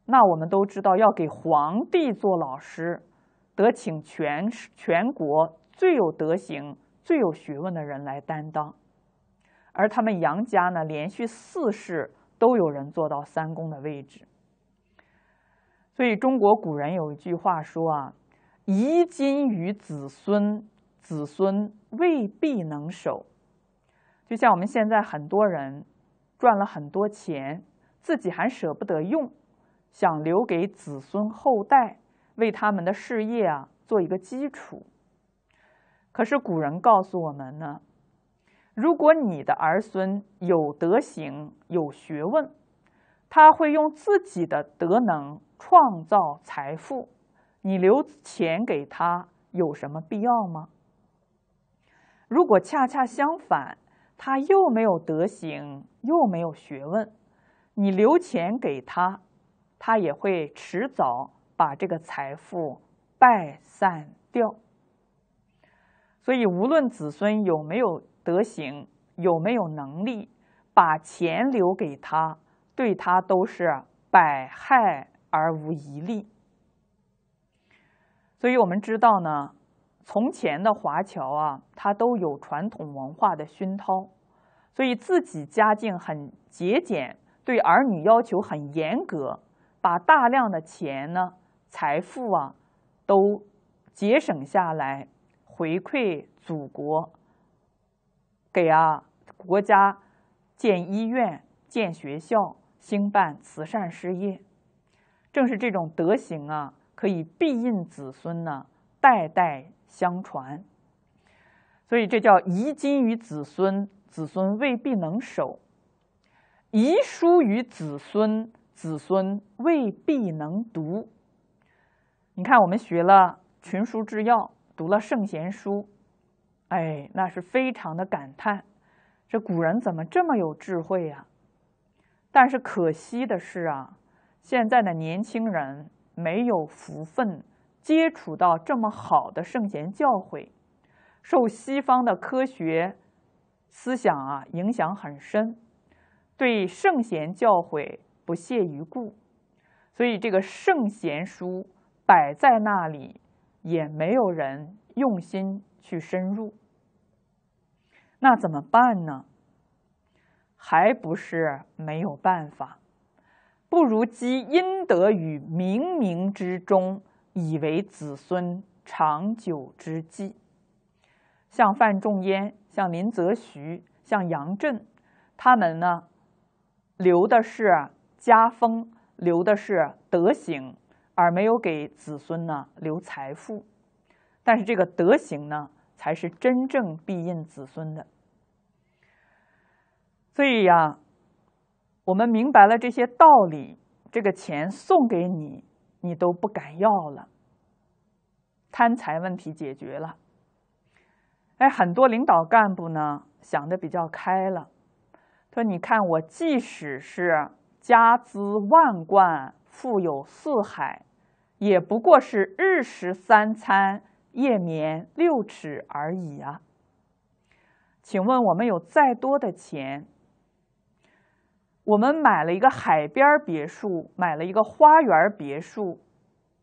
那我们都知道，要给皇帝做老师，得请全全国最有德行、最有学问的人来担当。而他们杨家呢，连续四世。都有人做到三公的位置，所以中国古人有一句话说啊：“遗金于子孙，子孙未必能守。”就像我们现在很多人赚了很多钱，自己还舍不得用，想留给子孙后代，为他们的事业啊做一个基础。可是古人告诉我们呢。如果你的儿孙有德行、有学问，他会用自己的德能创造财富，你留钱给他有什么必要吗？如果恰恰相反，他又没有德行，又没有学问，你留钱给他，他也会迟早把这个财富败散掉。所以，无论子孙有没有，德行有没有能力把钱留给他，对他都是百害而无一利。所以，我们知道呢，从前的华侨啊，他都有传统文化的熏陶，所以自己家境很节俭，对儿女要求很严格，把大量的钱呢、财富啊，都节省下来回馈祖国。给啊，国家建医院、建学校、兴办慈善事业，正是这种德行啊，可以庇荫子孙呢，代代相传。所以这叫遗金于子孙，子孙未必能守；遗书于子孙，子孙未必能读。你看，我们学了《群书治要》，读了圣贤书。哎，那是非常的感叹，这古人怎么这么有智慧呀？但是可惜的是啊，现在的年轻人没有福分接触到这么好的圣贤教诲，受西方的科学思想啊影响很深，对圣贤教诲不屑一顾，所以这个圣贤书摆在那里，也没有人用心去深入。那怎么办呢？还不是没有办法，不如积阴德于冥冥之中，以为子孙长久之计。像范仲淹，像林则徐，像杨震，他们呢，留的是家风，留的是德行，而没有给子孙呢留财富。但是这个德行呢，才是真正庇荫子孙的。所以呀，我们明白了这些道理，这个钱送给你，你都不敢要了。贪财问题解决了。哎，很多领导干部呢想的比较开了，说：“你看，我即使是家资万贯、富有四海，也不过是日食三餐、夜眠六尺而已啊。”请问我们有再多的钱？我们买了一个海边别墅，买了一个花园别墅。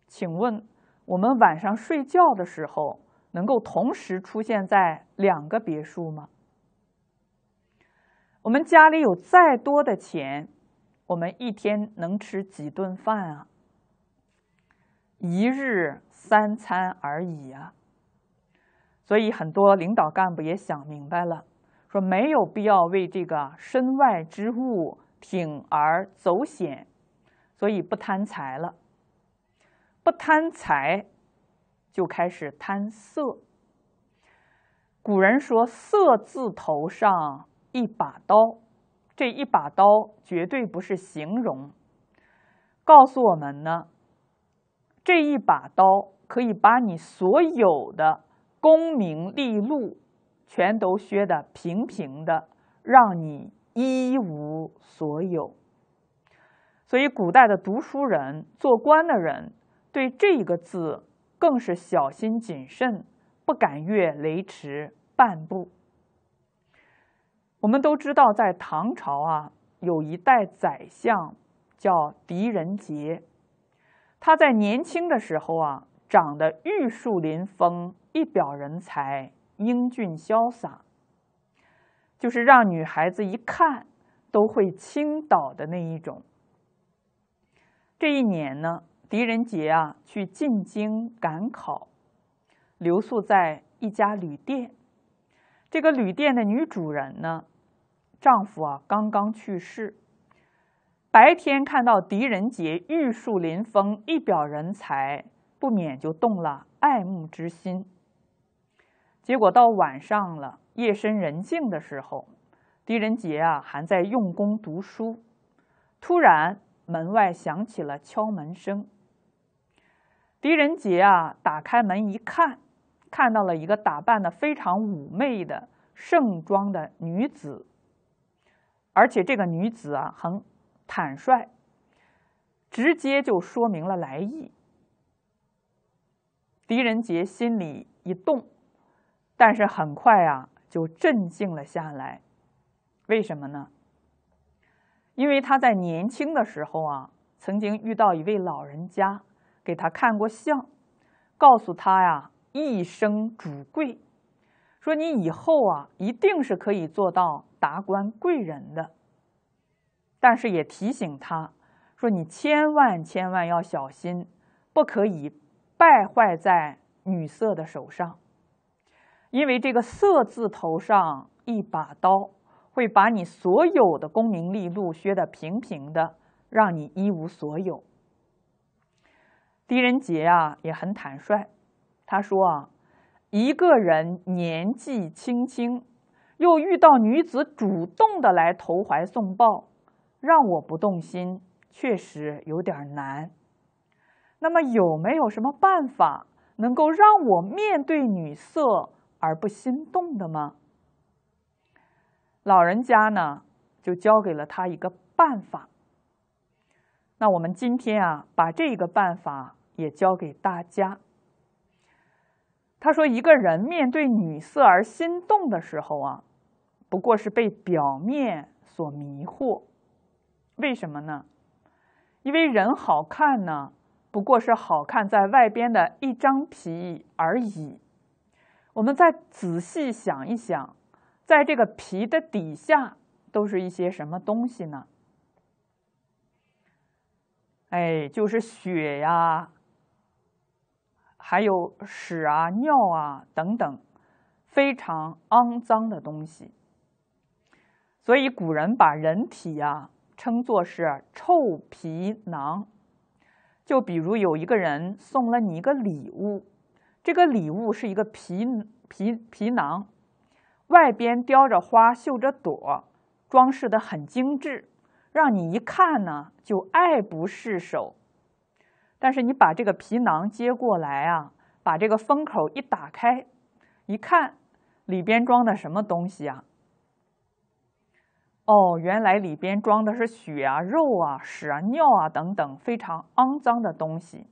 请问，我们晚上睡觉的时候能够同时出现在两个别墅吗？我们家里有再多的钱，我们一天能吃几顿饭啊？一日三餐而已啊。所以，很多领导干部也想明白了，说没有必要为这个身外之物。铤而走险，所以不贪财了。不贪财，就开始贪色。古人说“色字头上一把刀”，这一把刀绝对不是形容，告诉我们呢，这一把刀可以把你所有的功名利禄全都削得平平的，让你。一无所有，所以古代的读书人、做官的人，对这一个字更是小心谨慎，不敢越雷池半步。我们都知道，在唐朝啊，有一代宰相叫狄仁杰，他在年轻的时候啊，长得玉树临风，一表人才，英俊潇洒。就是让女孩子一看都会倾倒的那一种。这一年呢，狄仁杰啊去进京赶考，留宿在一家旅店。这个旅店的女主人呢，丈夫啊刚刚去世。白天看到狄仁杰玉树临风、一表人才，不免就动了爱慕之心。结果到晚上了。夜深人静的时候，狄仁杰啊还在用功读书。突然，门外响起了敲门声。狄仁杰啊打开门一看，看到了一个打扮的非常妩媚的盛装的女子，而且这个女子啊很坦率，直接就说明了来意。狄仁杰心里一动，但是很快啊。就镇静了下来，为什么呢？因为他在年轻的时候啊，曾经遇到一位老人家给他看过相，告诉他呀，一生主贵，说你以后啊，一定是可以做到达官贵人的，但是也提醒他说，你千万千万要小心，不可以败坏在女色的手上。因为这个“色”字头上一把刀，会把你所有的功名利禄削得平平的，让你一无所有。狄仁杰啊，也很坦率，他说：“啊，一个人年纪轻轻，又遇到女子主动的来投怀送抱，让我不动心，确实有点难。那么有没有什么办法能够让我面对女色？”而不心动的吗？老人家呢，就教给了他一个办法。那我们今天啊，把这个办法也教给大家。他说：“一个人面对女色而心动的时候啊，不过是被表面所迷惑。为什么呢？因为人好看呢，不过是好看在外边的一张皮而已。”我们再仔细想一想，在这个皮的底下都是一些什么东西呢？哎，就是血呀，还有屎啊、尿啊等等，非常肮脏的东西。所以古人把人体啊称作是“臭皮囊”。就比如有一个人送了你一个礼物。这个礼物是一个皮皮皮囊，外边雕着花，绣着朵，装饰的很精致，让你一看呢就爱不释手。但是你把这个皮囊接过来啊，把这个封口一打开，一看里边装的什么东西啊？哦，原来里边装的是血啊、肉啊、屎啊、尿啊等等非常肮脏的东西。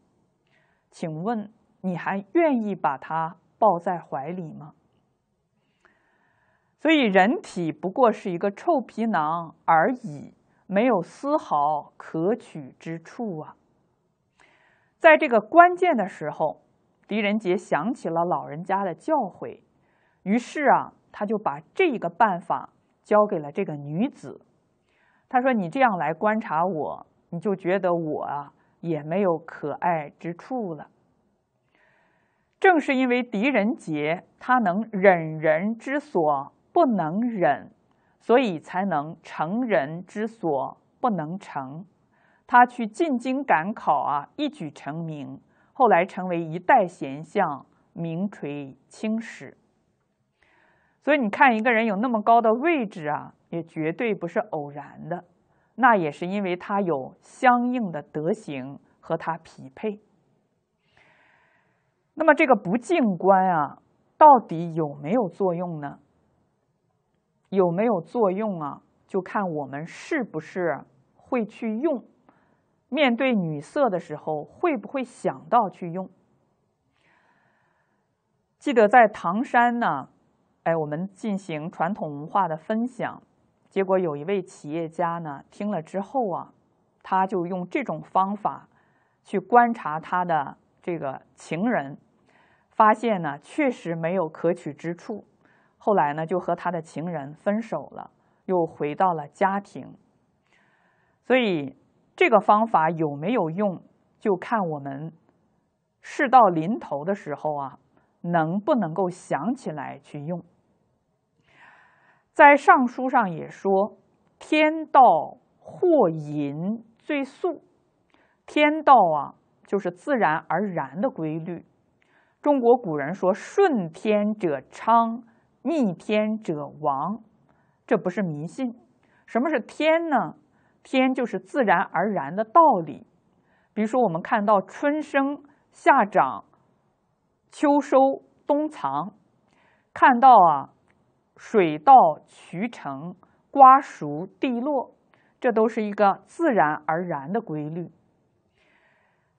请问？你还愿意把她抱在怀里吗？所以，人体不过是一个臭皮囊而已，没有丝毫可取之处啊！在这个关键的时候，狄仁杰想起了老人家的教诲，于是啊，他就把这个办法交给了这个女子。他说：“你这样来观察我，你就觉得我啊也没有可爱之处了。”正是因为狄仁杰，他能忍人之所不能忍，所以才能成人之所不能成。他去进京赶考啊，一举成名，后来成为一代贤相，名垂青史。所以你看，一个人有那么高的位置啊，也绝对不是偶然的，那也是因为他有相应的德行和他匹配。那么这个不净观啊，到底有没有作用呢？有没有作用啊？就看我们是不是会去用。面对女色的时候，会不会想到去用？记得在唐山呢，哎，我们进行传统文化的分享，结果有一位企业家呢，听了之后啊，他就用这种方法去观察他的这个情人。发现呢，确实没有可取之处。后来呢，就和他的情人分手了，又回到了家庭。所以，这个方法有没有用，就看我们事到临头的时候啊，能不能够想起来去用。在《尚书》上也说：“天道或淫最速。”天道啊，就是自然而然的规律。中国古人说：“顺天者昌，逆天者亡。”这不是迷信。什么是天呢？天就是自然而然的道理。比如说，我们看到春生、夏长、秋收、冬藏，看到啊，水到渠成、瓜熟蒂落，这都是一个自然而然的规律。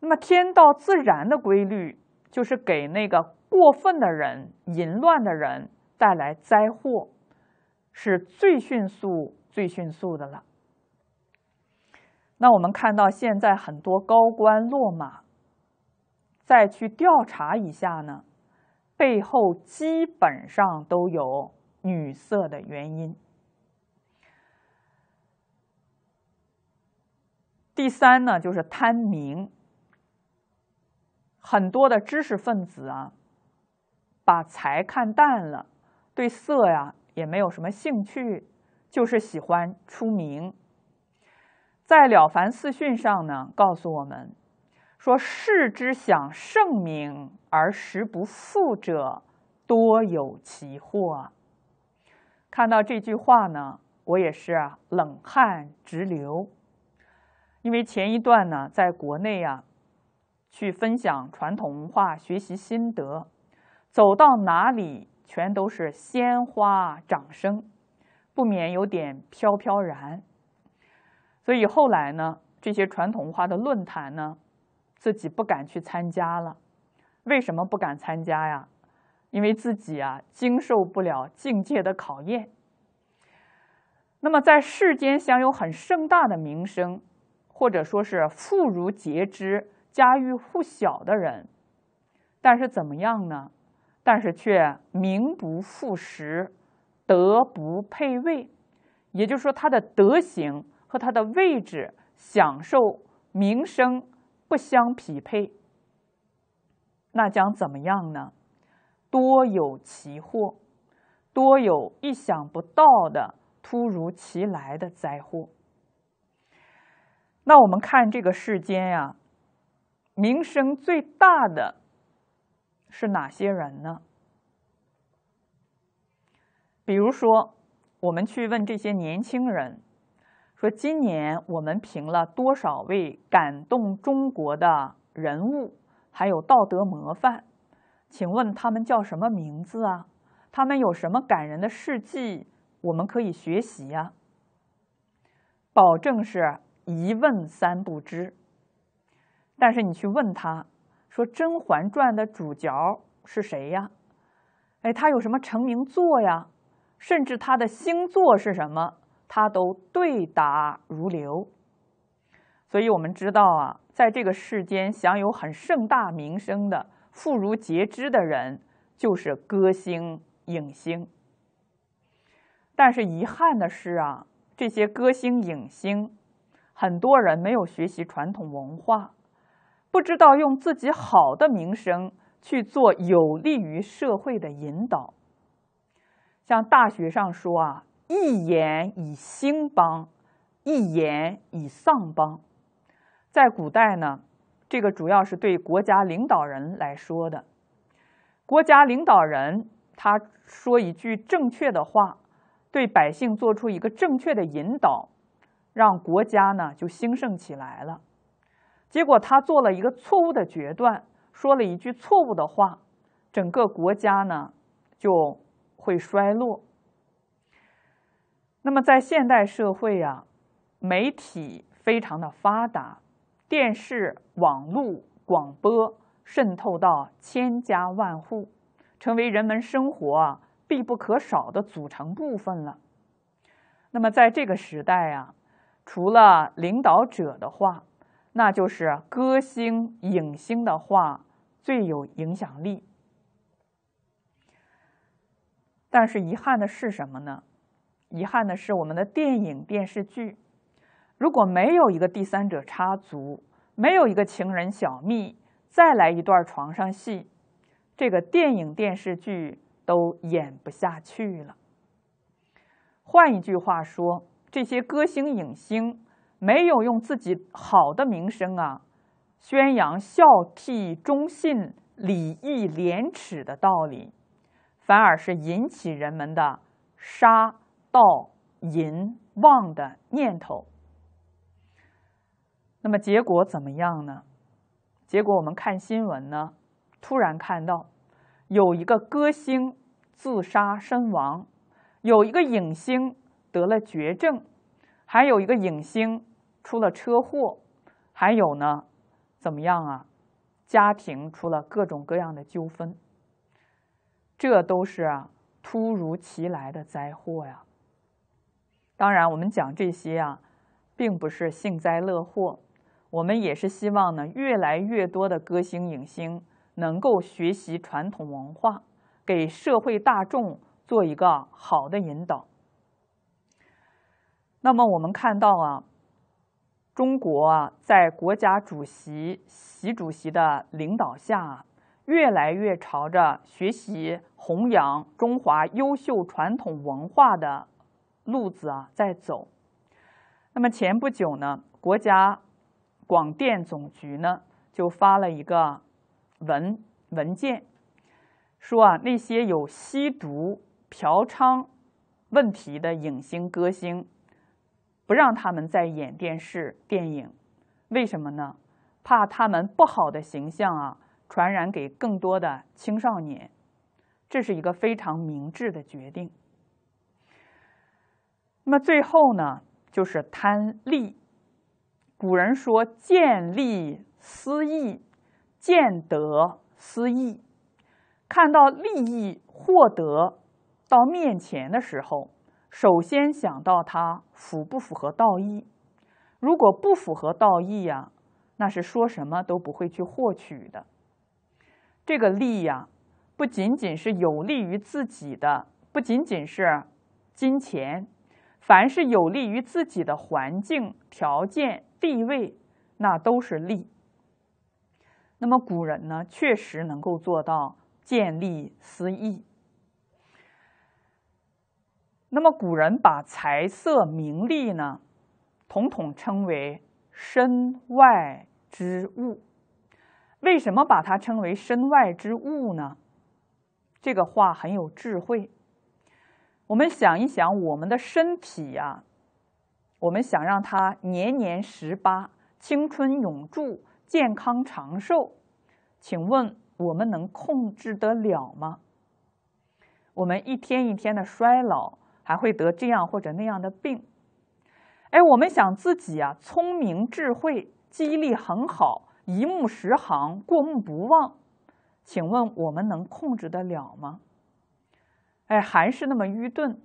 那么，天道自然的规律。就是给那个过分的人、淫乱的人带来灾祸，是最迅速、最迅速的了。那我们看到现在很多高官落马，再去调查一下呢，背后基本上都有女色的原因。第三呢，就是贪名。很多的知识分子啊，把财看淡了，对色呀也没有什么兴趣，就是喜欢出名。在《了凡四训》上呢，告诉我们说：“世之想盛名而实不富者，多有其祸。”看到这句话呢，我也是冷汗直流，因为前一段呢，在国内啊。去分享传统文化学习心得，走到哪里全都是鲜花掌声，不免有点飘飘然。所以后来呢，这些传统文化的论坛呢，自己不敢去参加了。为什么不敢参加呀？因为自己啊，经受不了境界的考验。那么在世间享有很盛大的名声，或者说是妇孺皆知。家喻户晓的人，但是怎么样呢？但是却名不副实，德不配位，也就是说，他的德行和他的位置享受名声不相匹配，那将怎么样呢？多有奇祸，多有意想不到的、突如其来的灾祸。那我们看这个世间呀。名声最大的是哪些人呢？比如说，我们去问这些年轻人，说今年我们评了多少位感动中国的人物，还有道德模范，请问他们叫什么名字啊？他们有什么感人的事迹？我们可以学习呀。保证是一问三不知。但是你去问他，说《甄嬛传》的主角是谁呀？哎，他有什么成名作呀？甚至他的星座是什么？他都对答如流。所以我们知道啊，在这个世间享有很盛大名声的妇孺皆知的人，就是歌星、影星。但是遗憾的是啊，这些歌星、影星，很多人没有学习传统文化。不知道用自己好的名声去做有利于社会的引导，像大学上说啊，“一言以兴邦，一言以丧邦。”在古代呢，这个主要是对国家领导人来说的。国家领导人他说一句正确的话，对百姓做出一个正确的引导，让国家呢就兴盛起来了。结果他做了一个错误的决断，说了一句错误的话，整个国家呢就会衰落。那么在现代社会啊，媒体非常的发达，电视、网络、广播渗透到千家万户，成为人们生活啊必不可少的组成部分了。那么在这个时代啊，除了领导者的话。那就是歌星、影星的话最有影响力，但是遗憾的是什么呢？遗憾的是，我们的电影、电视剧如果没有一个第三者插足，没有一个情人小蜜，再来一段床上戏，这个电影、电视剧都演不下去了。换一句话说，这些歌星、影星。没有用自己好的名声啊，宣扬孝悌忠信礼义廉耻的道理，反而是引起人们的杀盗淫妄的念头。那么结果怎么样呢？结果我们看新闻呢，突然看到有一个歌星自杀身亡，有一个影星得了绝症，还有一个影星。出了车祸，还有呢，怎么样啊？家庭出了各种各样的纠纷，这都是啊突如其来的灾祸呀。当然，我们讲这些啊，并不是幸灾乐祸，我们也是希望呢，越来越多的歌星影星能够学习传统文化，给社会大众做一个好的引导。那么，我们看到啊。中国啊，在国家主席习主席的领导下，越来越朝着学习、弘扬中华优秀传统文化的路子啊在走。那么前不久呢，国家广电总局呢就发了一个文文件，说啊，那些有吸毒、嫖娼问题的影星、歌星。不让他们再演电视、电影，为什么呢？怕他们不好的形象啊传染给更多的青少年，这是一个非常明智的决定。那么最后呢，就是贪利。古人说：“见利思义，见得思义。”看到利益获得到面前的时候。首先想到它符不符合道义，如果不符合道义呀，那是说什么都不会去获取的。这个利呀，不仅仅是有利于自己的，不仅仅是金钱，凡是有利于自己的环境、条件、地位，那都是利。那么古人呢，确实能够做到见利思义。那么古人把财色名利呢，统统称为身外之物。为什么把它称为身外之物呢？这个话很有智慧。我们想一想，我们的身体呀，我们想让它年年十八，青春永驻，健康长寿，请问我们能控制得了吗？我们一天一天的衰老。还会得这样或者那样的病，哎，我们想自己啊，聪明智慧，记忆力很好，一目十行，过目不忘。请问我们能控制得了吗？哎，还是那么愚钝。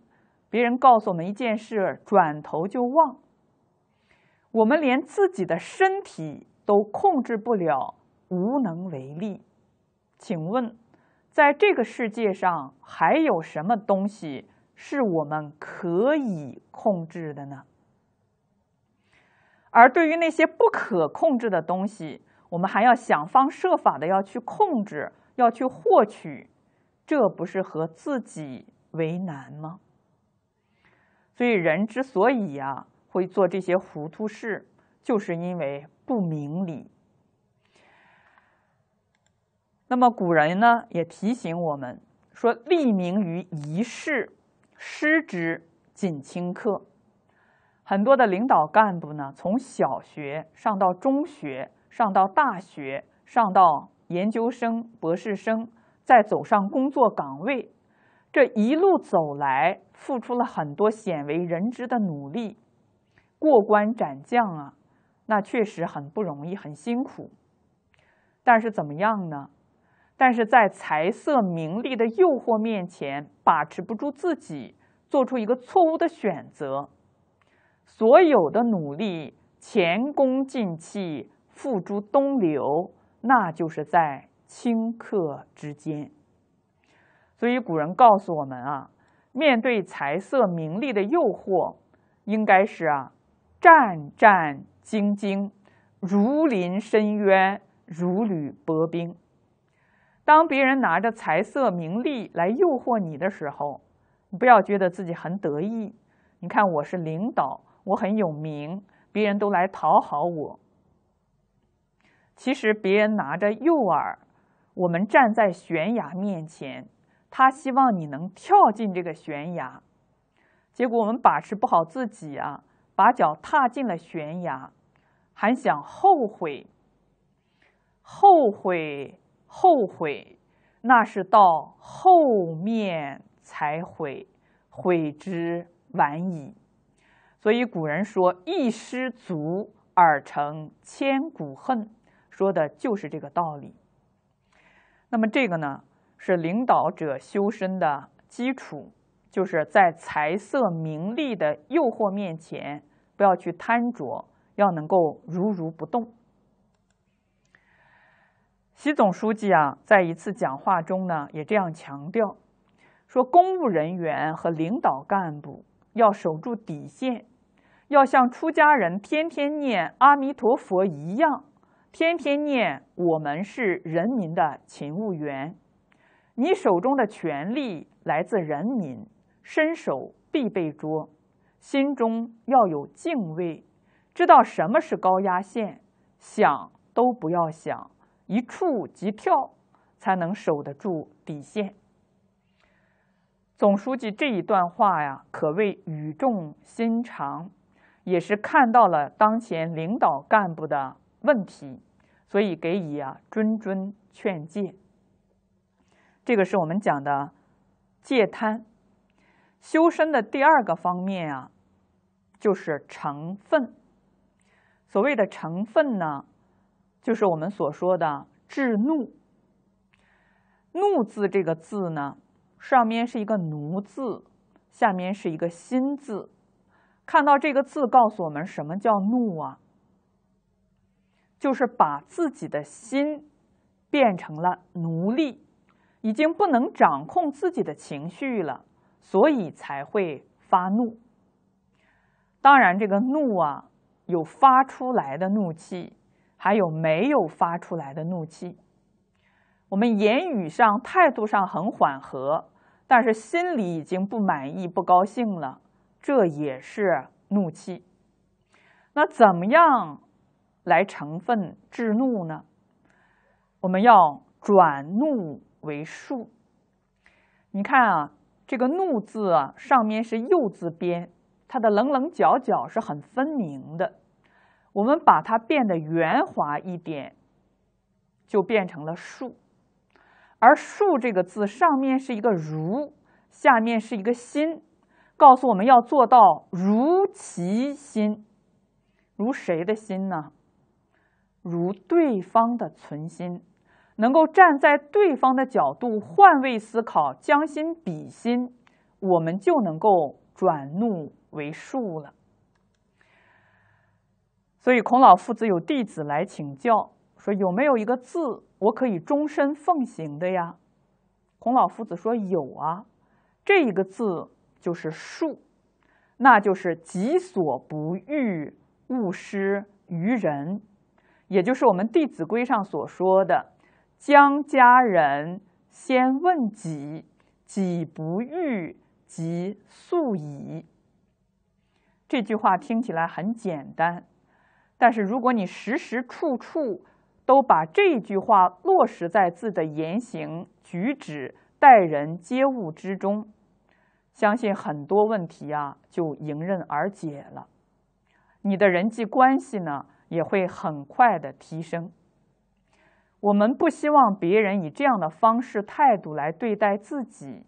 别人告诉我们一件事，转头就忘。我们连自己的身体都控制不了，无能为力。请问，在这个世界上还有什么东西？是我们可以控制的呢，而对于那些不可控制的东西，我们还要想方设法的要去控制，要去获取，这不是和自己为难吗？所以人之所以啊会做这些糊涂事，就是因为不明理。那么古人呢也提醒我们说：“立名于一世。”失之仅轻课。很多的领导干部呢，从小学上到中学，上到大学，上到研究生、博士生，再走上工作岗位，这一路走来，付出了很多鲜为人知的努力，过关斩将啊，那确实很不容易，很辛苦。但是怎么样呢？但是在财色名利的诱惑面前，把持不住自己，做出一个错误的选择，所有的努力前功尽弃，付诸东流，那就是在顷刻之间。所以古人告诉我们啊，面对财色名利的诱惑，应该是啊，战战兢兢，如临深渊，如履薄冰。当别人拿着财色名利来诱惑你的时候，不要觉得自己很得意。你看我是领导，我很有名，别人都来讨好我。其实别人拿着诱饵，我们站在悬崖面前，他希望你能跳进这个悬崖。结果我们把持不好自己啊，把脚踏进了悬崖，还想后悔，后悔。后悔，那是到后面才悔，悔之晚矣。所以古人说“一失足而成千古恨”，说的就是这个道理。那么这个呢，是领导者修身的基础，就是在财色名利的诱惑面前，不要去贪着，要能够如如不动。习总书记啊，在一次讲话中呢，也这样强调，说：公务人员和领导干部要守住底线，要像出家人天天念阿弥陀佛一样，天天念“我们是人民的勤务员”。你手中的权力来自人民，伸手必被捉，心中要有敬畏，知道什么是高压线，想都不要想。一触即跳，才能守得住底线。总书记这一段话呀，可谓语重心长，也是看到了当前领导干部的问题，所以给予啊谆谆劝诫。这个是我们讲的戒贪，修身的第二个方面啊，就是成分。所谓的成分呢？就是我们所说的“制怒”。怒字这个字呢，上面是一个“奴”字，下面是一个“心”字。看到这个字，告诉我们什么叫怒啊？就是把自己的心变成了奴隶，已经不能掌控自己的情绪了，所以才会发怒。当然，这个怒啊，有发出来的怒气。还有没有发出来的怒气？我们言语上、态度上很缓和，但是心里已经不满意、不高兴了，这也是怒气。那怎么样来成分制怒呢？我们要转怒为恕。你看啊，这个“怒”字啊，上面是“右”字边，它的棱棱角角是很分明的。我们把它变得圆滑一点，就变成了“恕”。而“恕”这个字上面是一个“如”，下面是一个“心”，告诉我们要做到“如其心”。如谁的心呢？如对方的存心。能够站在对方的角度换位思考，将心比心，我们就能够转怒为恕了。所以，孔老夫子有弟子来请教，说有没有一个字我可以终身奉行的呀？孔老夫子说有啊，这一个字就是恕，那就是己所不欲，勿施于人，也就是我们《弟子规》上所说的“将家人先问己，己不欲，即速矣”。这句话听起来很简单。但是，如果你时时处处都把这句话落实在自己的言行举止、待人接物之中，相信很多问题啊就迎刃而解了。你的人际关系呢也会很快的提升。我们不希望别人以这样的方式、态度来对待自己，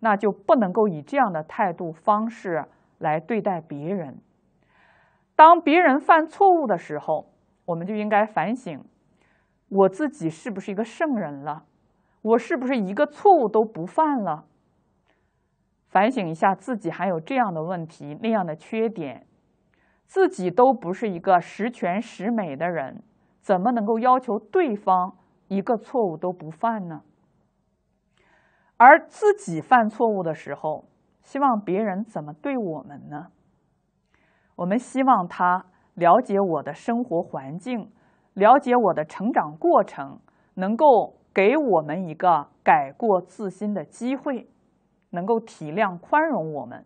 那就不能够以这样的态度、方式来对待别人。当别人犯错误的时候，我们就应该反省，我自己是不是一个圣人了？我是不是一个错误都不犯了？反省一下自己，还有这样的问题，那样的缺点，自己都不是一个十全十美的人，怎么能够要求对方一个错误都不犯呢？而自己犯错误的时候，希望别人怎么对我们呢？我们希望他了解我的生活环境，了解我的成长过程，能够给我们一个改过自新的机会，能够体谅宽容我们。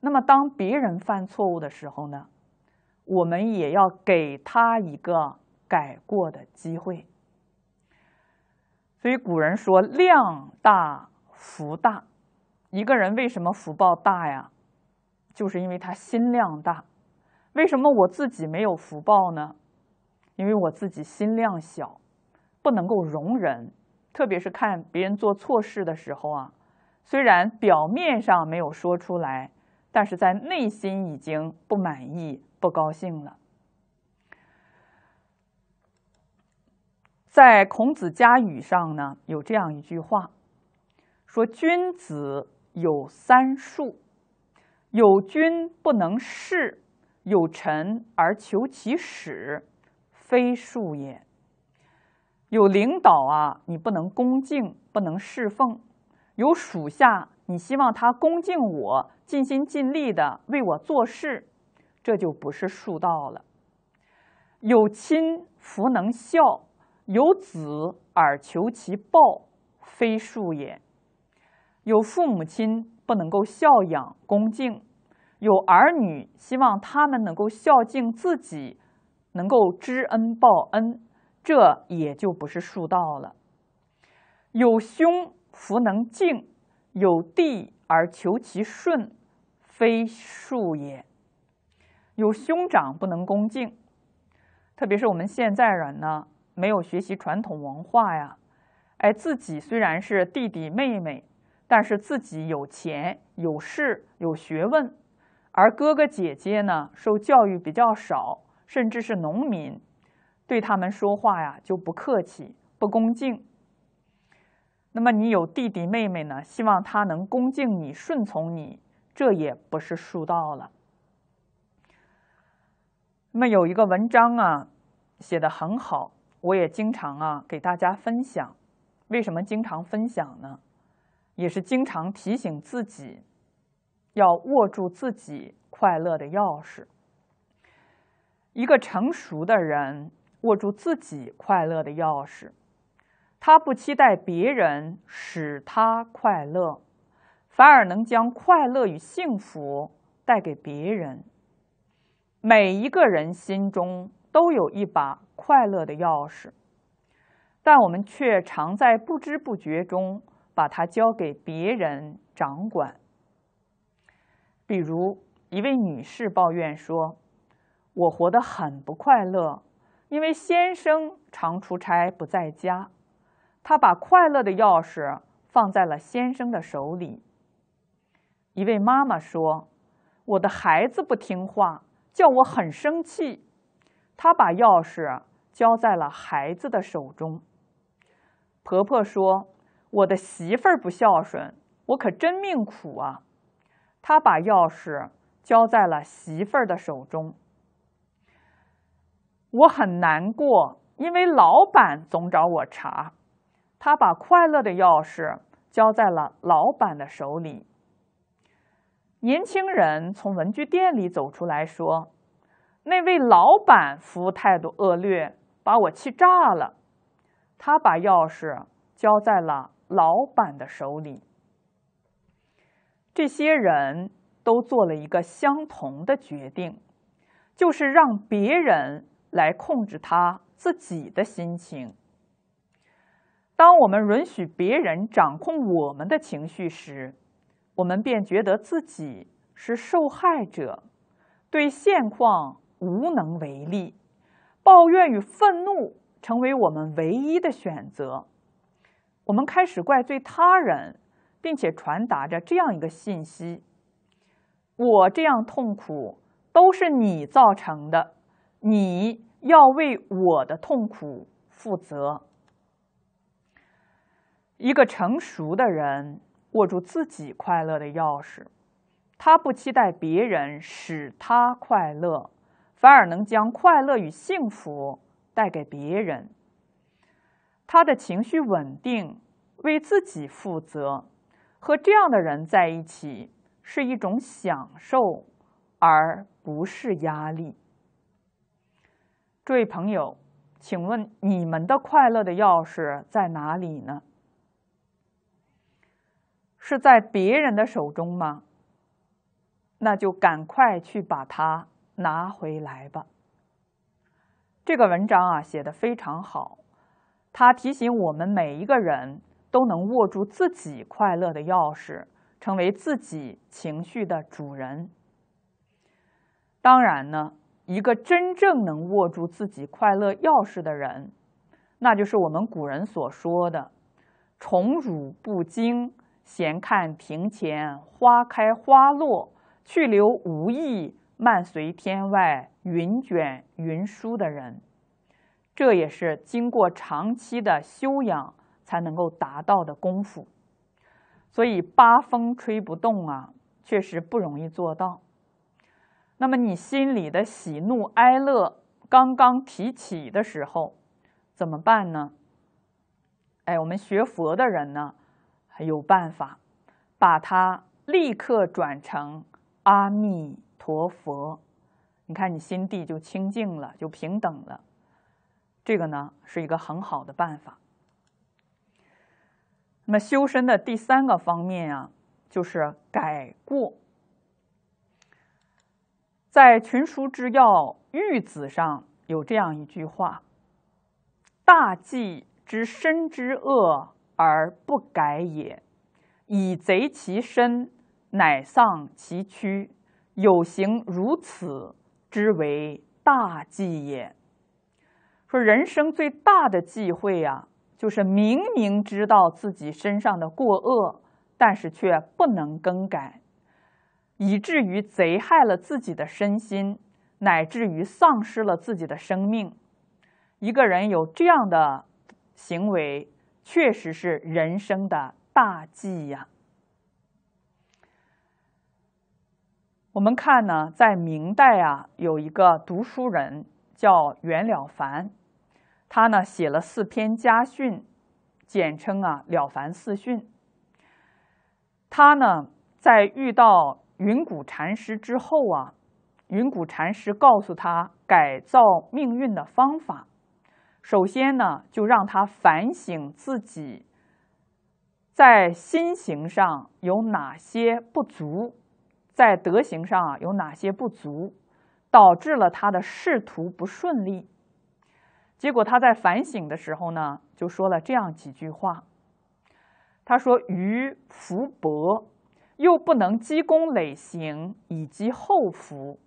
那么，当别人犯错误的时候呢，我们也要给他一个改过的机会。所以古人说：“量大福大。”一个人为什么福报大呀？就是因为他心量大，为什么我自己没有福报呢？因为我自己心量小，不能够容忍。特别是看别人做错事的时候啊，虽然表面上没有说出来，但是在内心已经不满意、不高兴了。在《孔子家语》上呢，有这样一句话，说：“君子有三恕。”有君不能事，有臣而求其使，非恕也。有领导啊，你不能恭敬，不能侍奉；有属下，你希望他恭敬我，尽心尽力的为我做事，这就不是恕道了。有亲弗能孝，有子而求其报，非恕也。有父母亲不能够孝养恭敬。有儿女，希望他们能够孝敬自己，能够知恩报恩，这也就不是树道了。有兄弗能敬，有弟而求其顺，非树也。有兄长不能恭敬，特别是我们现在人呢，没有学习传统文化呀，哎，自己虽然是弟弟妹妹，但是自己有钱有势有学问。而哥哥姐姐呢，受教育比较少，甚至是农民，对他们说话呀就不客气、不恭敬。那么你有弟弟妹妹呢，希望他能恭敬你、顺从你，这也不是树道了。那么有一个文章啊，写的很好，我也经常啊给大家分享。为什么经常分享呢？也是经常提醒自己。要握住自己快乐的钥匙。一个成熟的人握住自己快乐的钥匙，他不期待别人使他快乐，反而能将快乐与幸福带给别人。每一个人心中都有一把快乐的钥匙，但我们却常在不知不觉中把它交给别人掌管。比如，一位女士抱怨说：“我活得很不快乐，因为先生常出差不在家。她把快乐的钥匙放在了先生的手里。”一位妈妈说：“我的孩子不听话，叫我很生气。她把钥匙交在了孩子的手中。”婆婆说：“我的媳妇儿不孝顺，我可真命苦啊。”他把钥匙交在了媳妇儿的手中，我很难过，因为老板总找我茬。他把快乐的钥匙交在了老板的手里。年轻人从文具店里走出来说：“那位老板服务态度恶劣，把我气炸了。”他把钥匙交在了老板的手里。这些人都做了一个相同的决定，就是让别人来控制他自己的心情。当我们允许别人掌控我们的情绪时，我们便觉得自己是受害者，对现况无能为力，抱怨与愤怒成为我们唯一的选择。我们开始怪罪他人。并且传达着这样一个信息：我这样痛苦都是你造成的，你要为我的痛苦负责。一个成熟的人握住自己快乐的钥匙，他不期待别人使他快乐，反而能将快乐与幸福带给别人。他的情绪稳定，为自己负责。和这样的人在一起是一种享受，而不是压力。诸位朋友，请问你们的快乐的钥匙在哪里呢？是在别人的手中吗？那就赶快去把它拿回来吧。这个文章啊，写的非常好，它提醒我们每一个人。都能握住自己快乐的钥匙，成为自己情绪的主人。当然呢，一个真正能握住自己快乐钥匙的人，那就是我们古人所说的“宠辱不惊，闲看庭前花开花落；去留无意，漫随天外云卷云舒”的人。这也是经过长期的修养。才能够达到的功夫，所以八风吹不动啊，确实不容易做到。那么你心里的喜怒哀乐刚刚提起的时候，怎么办呢？哎，我们学佛的人呢，有办法把它立刻转成阿弥陀佛。你看，你心地就清净了，就平等了。这个呢，是一个很好的办法。那么，修身的第三个方面啊，就是改过。在《群书之要》玉子上有这样一句话：“大忌之身之恶而不改也，以贼其身，乃丧其躯。有行如此之为大忌也。”说人生最大的忌讳呀。就是明明知道自己身上的过恶，但是却不能更改，以至于贼害了自己的身心，乃至于丧失了自己的生命。一个人有这样的行为，确实是人生的大忌呀。我们看呢，在明代啊，有一个读书人叫袁了凡。他呢写了四篇家训，简称啊《了凡四训》。他呢在遇到云谷禅师之后啊，云谷禅师告诉他改造命运的方法。首先呢，就让他反省自己在心行上有哪些不足，在德行上啊有哪些不足，导致了他的仕途不顺利。结果他在反省的时候呢，就说了这样几句话。他说：“于福薄，又不能积功累行以积厚福，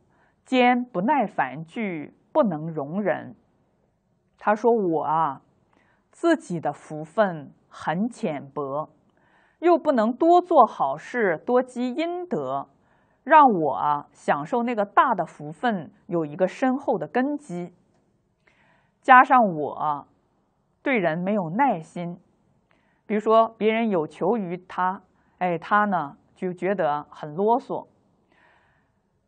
兼不耐烦惧，不能容忍。”他说：“我啊，自己的福分很浅薄，又不能多做好事，多积阴德，让我啊享受那个大的福分，有一个深厚的根基。”加上我，对人没有耐心。比如说，别人有求于他，哎，他呢就觉得很啰嗦，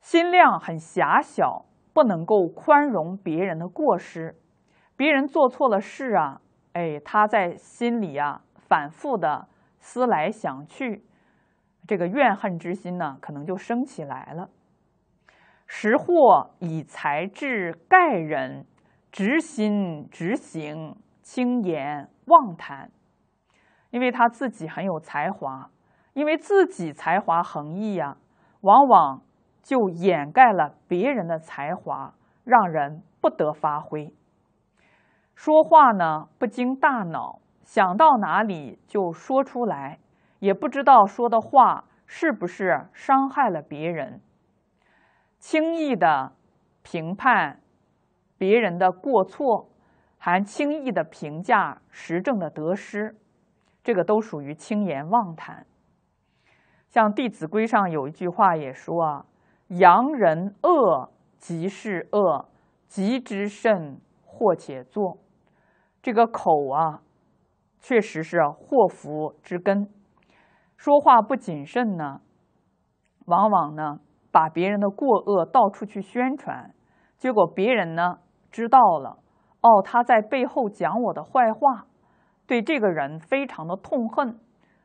心量很狭小，不能够宽容别人的过失。别人做错了事啊，哎，他在心里啊反复的思来想去，这个怨恨之心呢，可能就升起来了。识货以才智盖人。直心直行，轻言妄谈，因为他自己很有才华，因为自己才华横溢呀，往往就掩盖了别人的才华，让人不得发挥。说话呢不经大脑，想到哪里就说出来，也不知道说的话是不是伤害了别人，轻易的评判。别人的过错，还轻易的评价时政的得失，这个都属于轻言妄谈。像《弟子规》上有一句话也说：“啊：“扬人恶，即是恶；即之甚，或且作。”这个口啊，确实是祸福之根。说话不谨慎呢，往往呢把别人的过恶到处去宣传，结果别人呢。知道了，哦，他在背后讲我的坏话，对这个人非常的痛恨，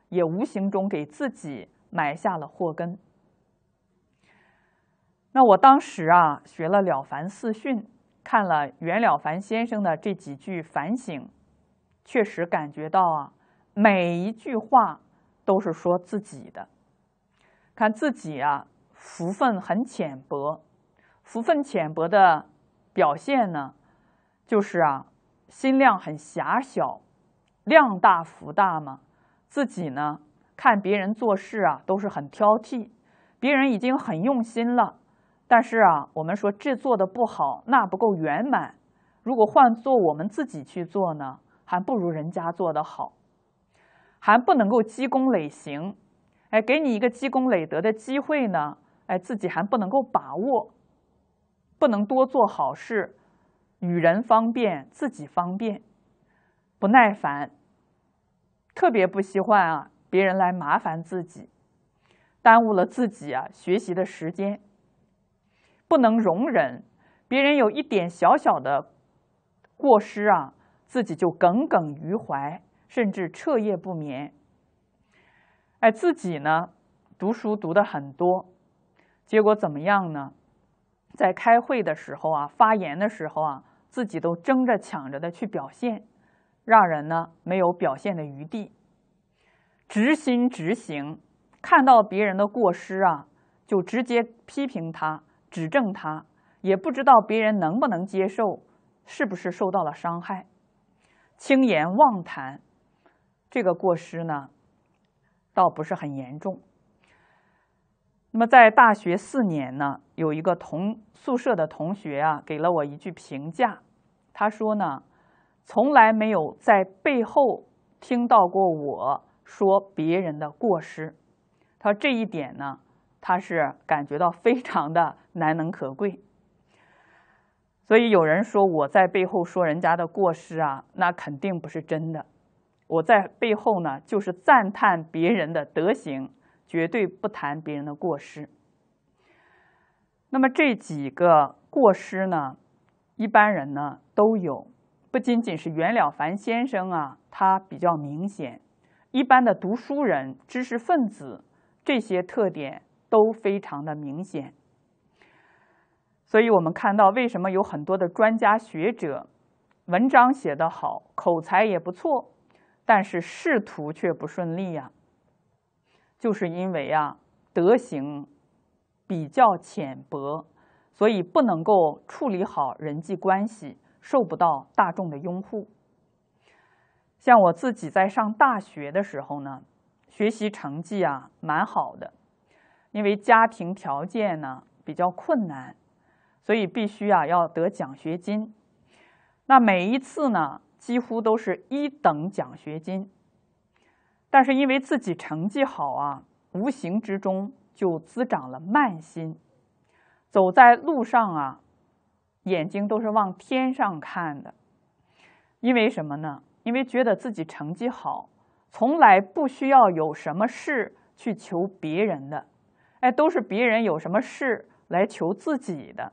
也无形中给自己埋下了祸根。那我当时啊，学了《了凡四训》，看了袁了凡先生的这几句反省，确实感觉到啊，每一句话都是说自己的，看自己啊，福分很浅薄，福分浅薄的。表现呢，就是啊，心量很狭小，量大福大嘛。自己呢，看别人做事啊，都是很挑剔。别人已经很用心了，但是啊，我们说这做的不好，那不够圆满。如果换做我们自己去做呢，还不如人家做的好，还不能够积功累行。哎，给你一个积功累德的机会呢，哎，自己还不能够把握。不能多做好事，与人方便，自己方便。不耐烦，特别不喜欢啊，别人来麻烦自己，耽误了自己啊学习的时间。不能容忍别人有一点小小的过失啊，自己就耿耿于怀，甚至彻夜不眠。哎，自己呢，读书读的很多，结果怎么样呢？在开会的时候啊，发言的时候啊，自己都争着抢着的去表现，让人呢没有表现的余地。执心执行，看到别人的过失啊，就直接批评他、指正他，也不知道别人能不能接受，是不是受到了伤害。轻言妄谈，这个过失呢，倒不是很严重。那么在大学四年呢，有一个同宿舍的同学啊，给了我一句评价，他说呢，从来没有在背后听到过我说别人的过失，他说这一点呢，他是感觉到非常的难能可贵。所以有人说我在背后说人家的过失啊，那肯定不是真的，我在背后呢就是赞叹别人的德行。绝对不谈别人的过失。那么这几个过失呢？一般人呢都有，不仅仅是袁了凡先生啊，他比较明显。一般的读书人、知识分子，这些特点都非常的明显。所以我们看到，为什么有很多的专家学者文章写得好，口才也不错，但是仕途却不顺利呀？就是因为啊，德行比较浅薄，所以不能够处理好人际关系，受不到大众的拥护。像我自己在上大学的时候呢，学习成绩啊蛮好的，因为家庭条件呢比较困难，所以必须啊要得奖学金。那每一次呢，几乎都是一等奖学金。但是因为自己成绩好啊，无形之中就滋长了慢心。走在路上啊，眼睛都是往天上看的。因为什么呢？因为觉得自己成绩好，从来不需要有什么事去求别人的。哎，都是别人有什么事来求自己的。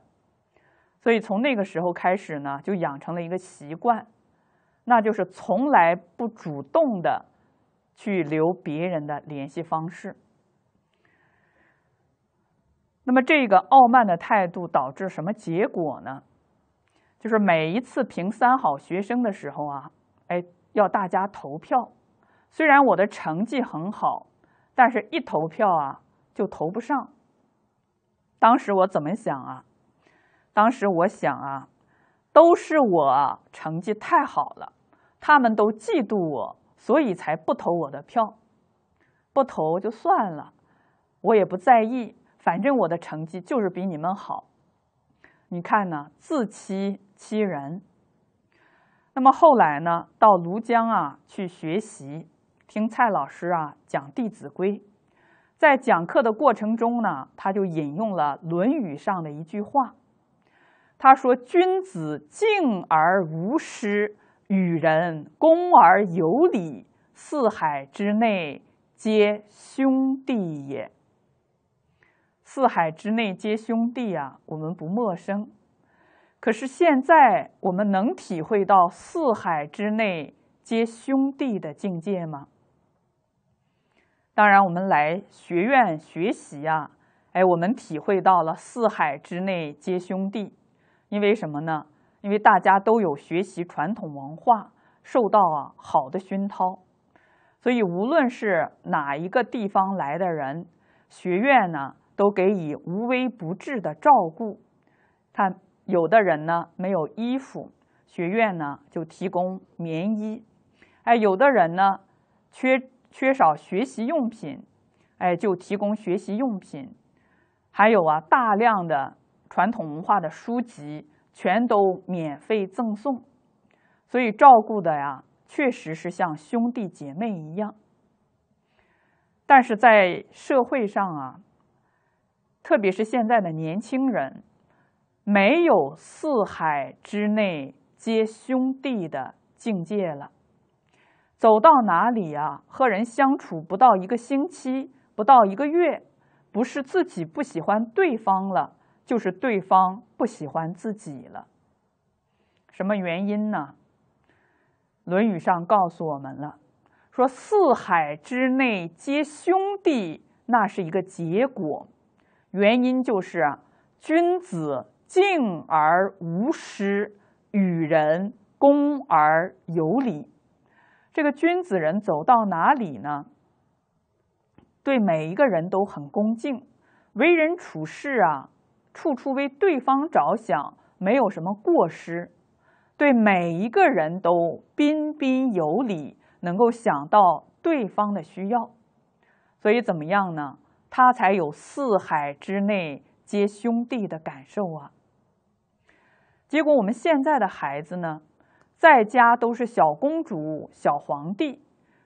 所以从那个时候开始呢，就养成了一个习惯，那就是从来不主动的。去留别人的联系方式，那么这个傲慢的态度导致什么结果呢？就是每一次评三好学生的时候啊，哎，要大家投票。虽然我的成绩很好，但是一投票啊就投不上。当时我怎么想啊？当时我想啊，都是我成绩太好了，他们都嫉妒我。所以才不投我的票，不投就算了，我也不在意，反正我的成绩就是比你们好。你看呢？自欺欺人。那么后来呢，到庐江啊去学习，听蔡老师啊讲《弟子规》。在讲课的过程中呢，他就引用了《论语》上的一句话，他说：“君子敬而无失。”与人恭而有礼，四海之内皆兄弟也。四海之内皆兄弟啊，我们不陌生。可是现在我们能体会到四海之内皆兄弟的境界吗？当然，我们来学院学习啊，哎，我们体会到了四海之内皆兄弟，因为什么呢？因为大家都有学习传统文化，受到啊好的熏陶，所以无论是哪一个地方来的人，学院呢都给予无微不至的照顾。看，有的人呢没有衣服，学院呢就提供棉衣；哎，有的人呢缺缺少学习用品，哎就提供学习用品。还有啊，大量的传统文化的书籍。全都免费赠送，所以照顾的呀，确实是像兄弟姐妹一样。但是在社会上啊，特别是现在的年轻人，没有四海之内皆兄弟的境界了。走到哪里啊，和人相处不到一个星期，不到一个月，不是自己不喜欢对方了。就是对方不喜欢自己了，什么原因呢？《论语》上告诉我们了，说四海之内皆兄弟，那是一个结果，原因就是君子敬而无失，与人恭而有礼。这个君子人走到哪里呢？对每一个人都很恭敬，为人处事啊。处处为对方着想，没有什么过失，对每一个人都彬彬有礼，能够想到对方的需要，所以怎么样呢？他才有四海之内皆兄弟的感受啊。结果我们现在的孩子呢，在家都是小公主、小皇帝，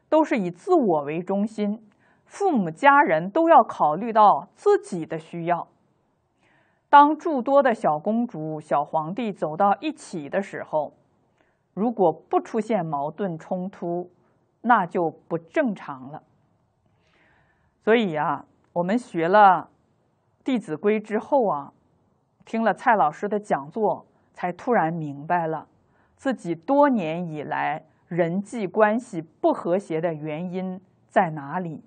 都是以自我为中心，父母家人都要考虑到自己的需要。当诸多的小公主、小皇帝走到一起的时候，如果不出现矛盾冲突，那就不正常了。所以啊，我们学了《弟子规》之后啊，听了蔡老师的讲座，才突然明白了自己多年以来人际关系不和谐的原因在哪里。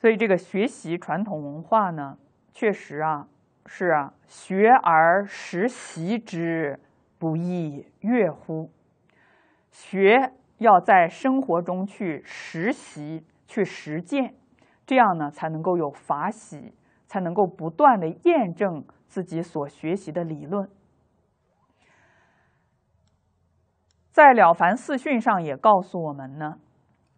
所以，这个学习传统文化呢？确实啊，是啊，学而时习之，不亦说乎？学要在生活中去实习、去实践，这样呢，才能够有法喜，才能够不断的验证自己所学习的理论。在《了凡四训》上也告诉我们呢，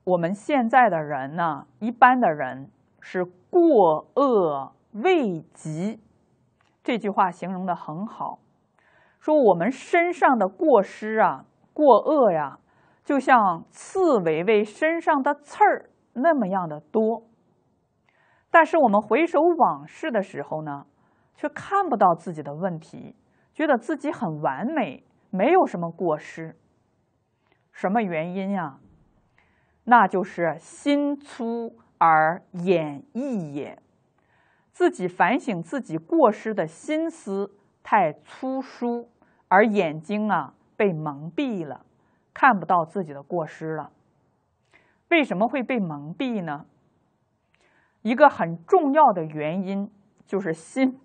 我们现在的人呢，一般的人是过恶。未及这句话形容的很好，说我们身上的过失啊、过恶呀，就像刺猬猬身上的刺儿那么样的多。但是我们回首往事的时候呢，却看不到自己的问题，觉得自己很完美，没有什么过失。什么原因呀？那就是心粗而眼翳也。自己反省自己过失的心思太粗疏，而眼睛啊被蒙蔽了，看不到自己的过失了。为什么会被蒙蔽呢？一个很重要的原因就是心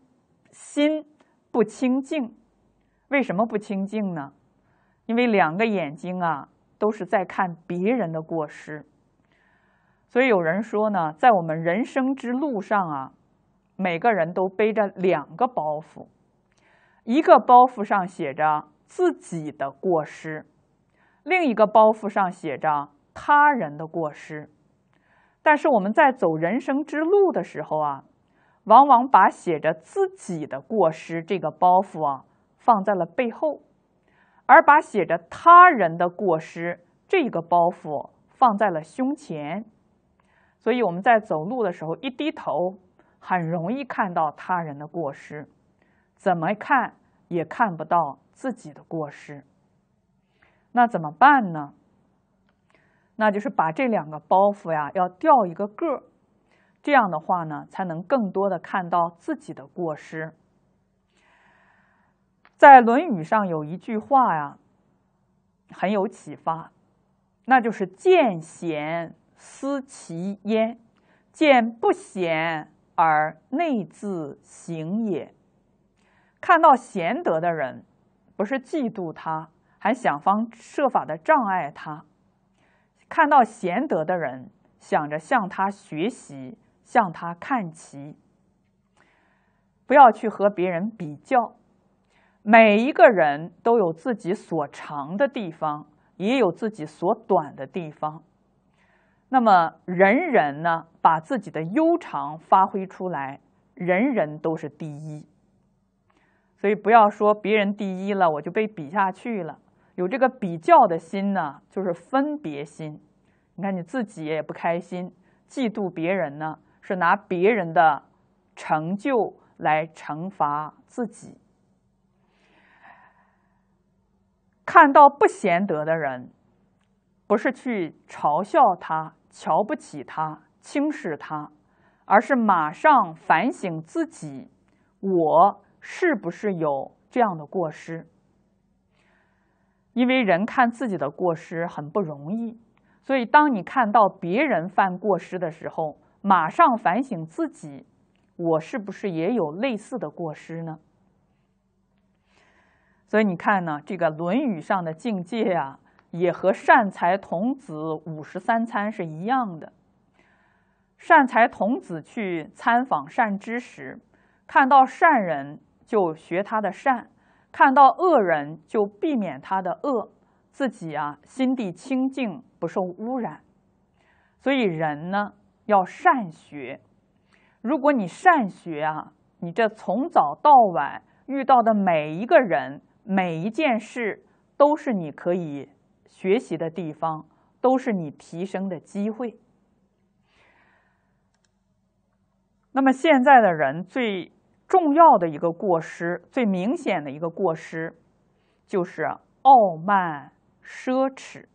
心不清净。为什么不清净呢？因为两个眼睛啊都是在看别人的过失，所以有人说呢，在我们人生之路上啊。每个人都背着两个包袱，一个包袱上写着自己的过失，另一个包袱上写着他人的过失。但是我们在走人生之路的时候啊，往往把写着自己的过失这个包袱啊放在了背后，而把写着他人的过失这个包袱放在了胸前。所以我们在走路的时候一低头。很容易看到他人的过失，怎么看也看不到自己的过失。那怎么办呢？那就是把这两个包袱呀，要掉一个个。这样的话呢，才能更多的看到自己的过失。在《论语》上有一句话呀，很有启发，那就是“见贤思齐焉，见不贤”。而内自省也。看到贤德的人，不是嫉妒他，还想方设法的障碍他；看到贤德的人，想着向他学习，向他看齐。不要去和别人比较，每一个人都有自己所长的地方，也有自己所短的地方。那么人人呢，把自己的优长发挥出来，人人都是第一。所以不要说别人第一了，我就被比下去了。有这个比较的心呢，就是分别心。你看你自己也不开心，嫉妒别人呢，是拿别人的成就来惩罚自己。看到不贤德的人，不是去嘲笑他。瞧不起他，轻视他，而是马上反省自己：我是不是有这样的过失？因为人看自己的过失很不容易，所以当你看到别人犯过失的时候，马上反省自己：我是不是也有类似的过失呢？所以你看呢，这个《论语》上的境界啊。也和善财童子五十三参是一样的。善财童子去参访善知识，看到善人就学他的善，看到恶人就避免他的恶，自己啊心地清净，不受污染。所以人呢要善学，如果你善学啊，你这从早到晚遇到的每一个人、每一件事，都是你可以。学习的地方都是你提升的机会。那么现在的人最重要的一个过失，最明显的一个过失，就是傲慢奢侈。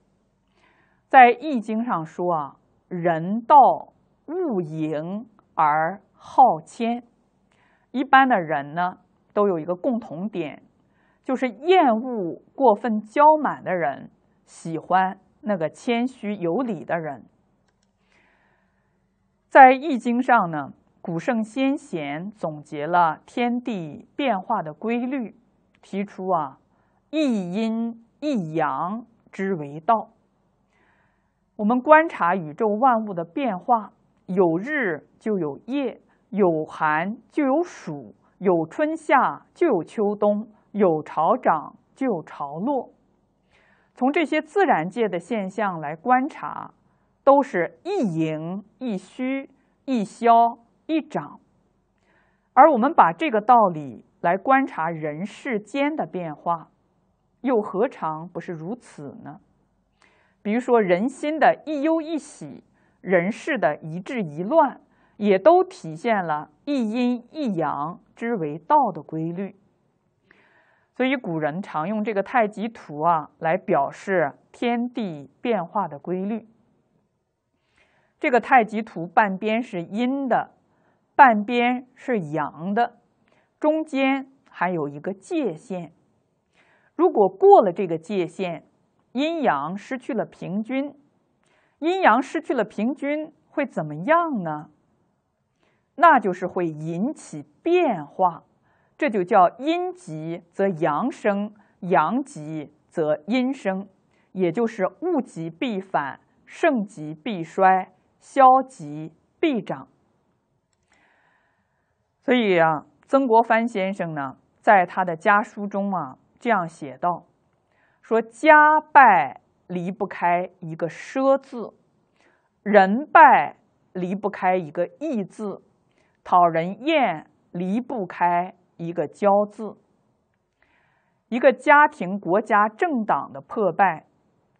在《易经》上说啊，“人道勿盈而好谦”。一般的人呢，都有一个共同点，就是厌恶过分骄满的人。喜欢那个谦虚有礼的人。在《易经》上呢，古圣先贤总结了天地变化的规律，提出啊，一阴一阳之为道。我们观察宇宙万物的变化，有日就有夜，有寒就有暑，有春夏就有秋冬，有潮涨就有潮落。从这些自然界的现象来观察，都是一盈一虚、一消一长，而我们把这个道理来观察人世间的变化，又何尝不是如此呢？比如说人心的一忧一喜，人事的一治一乱，也都体现了一阴一阳之为道的规律。所以古人常用这个太极图啊，来表示天地变化的规律。这个太极图半边是阴的，半边是阳的，中间还有一个界限。如果过了这个界限，阴阳失去了平均，阴阳失去了平均会怎么样呢？那就是会引起变化。这就叫阴极则阳生，阳极则阴生，也就是物极必反，盛极必衰，消极必长。所以啊，曾国藩先生呢，在他的家书中啊，这样写道：“说家败离不开一个奢字，人败离不开一个义字，讨人厌离不开。”一个“骄”字，一个家庭、国家、政党的破败，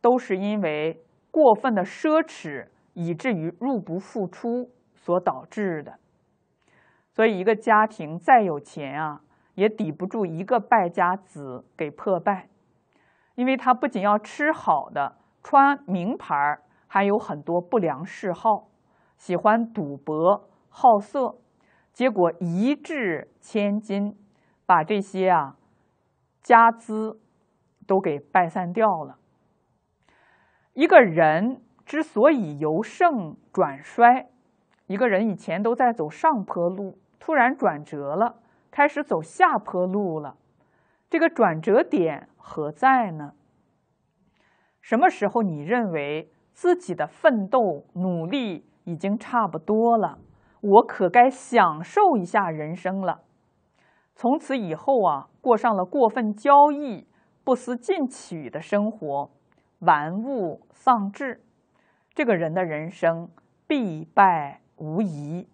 都是因为过分的奢侈，以至于入不敷出所导致的。所以，一个家庭再有钱啊，也抵不住一个败家子给破败。因为他不仅要吃好的、穿名牌，还有很多不良嗜好，喜欢赌博、好色。结果一掷千金，把这些啊家资都给败散掉了。一个人之所以由盛转衰，一个人以前都在走上坡路，突然转折了，开始走下坡路了。这个转折点何在呢？什么时候你认为自己的奋斗努力已经差不多了？我可该享受一下人生了。从此以后啊，过上了过分交易、不思进取的生活，玩物丧志，这个人的人生必败无疑。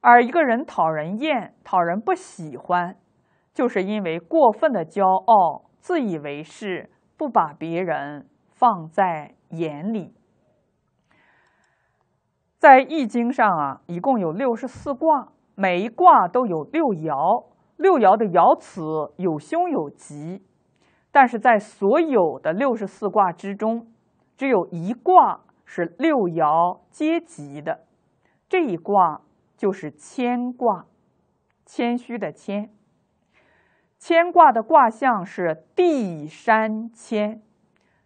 而一个人讨人厌、讨人不喜欢，就是因为过分的骄傲、自以为是，不把别人放在眼里。在《易经》上啊，一共有六十四卦，每一卦都有六爻，六爻的爻辞有凶有吉。但是在所有的六十四卦之中，只有一卦是六爻皆吉的，这一卦就是谦卦，谦虚的谦。谦卦的卦象是地山谦，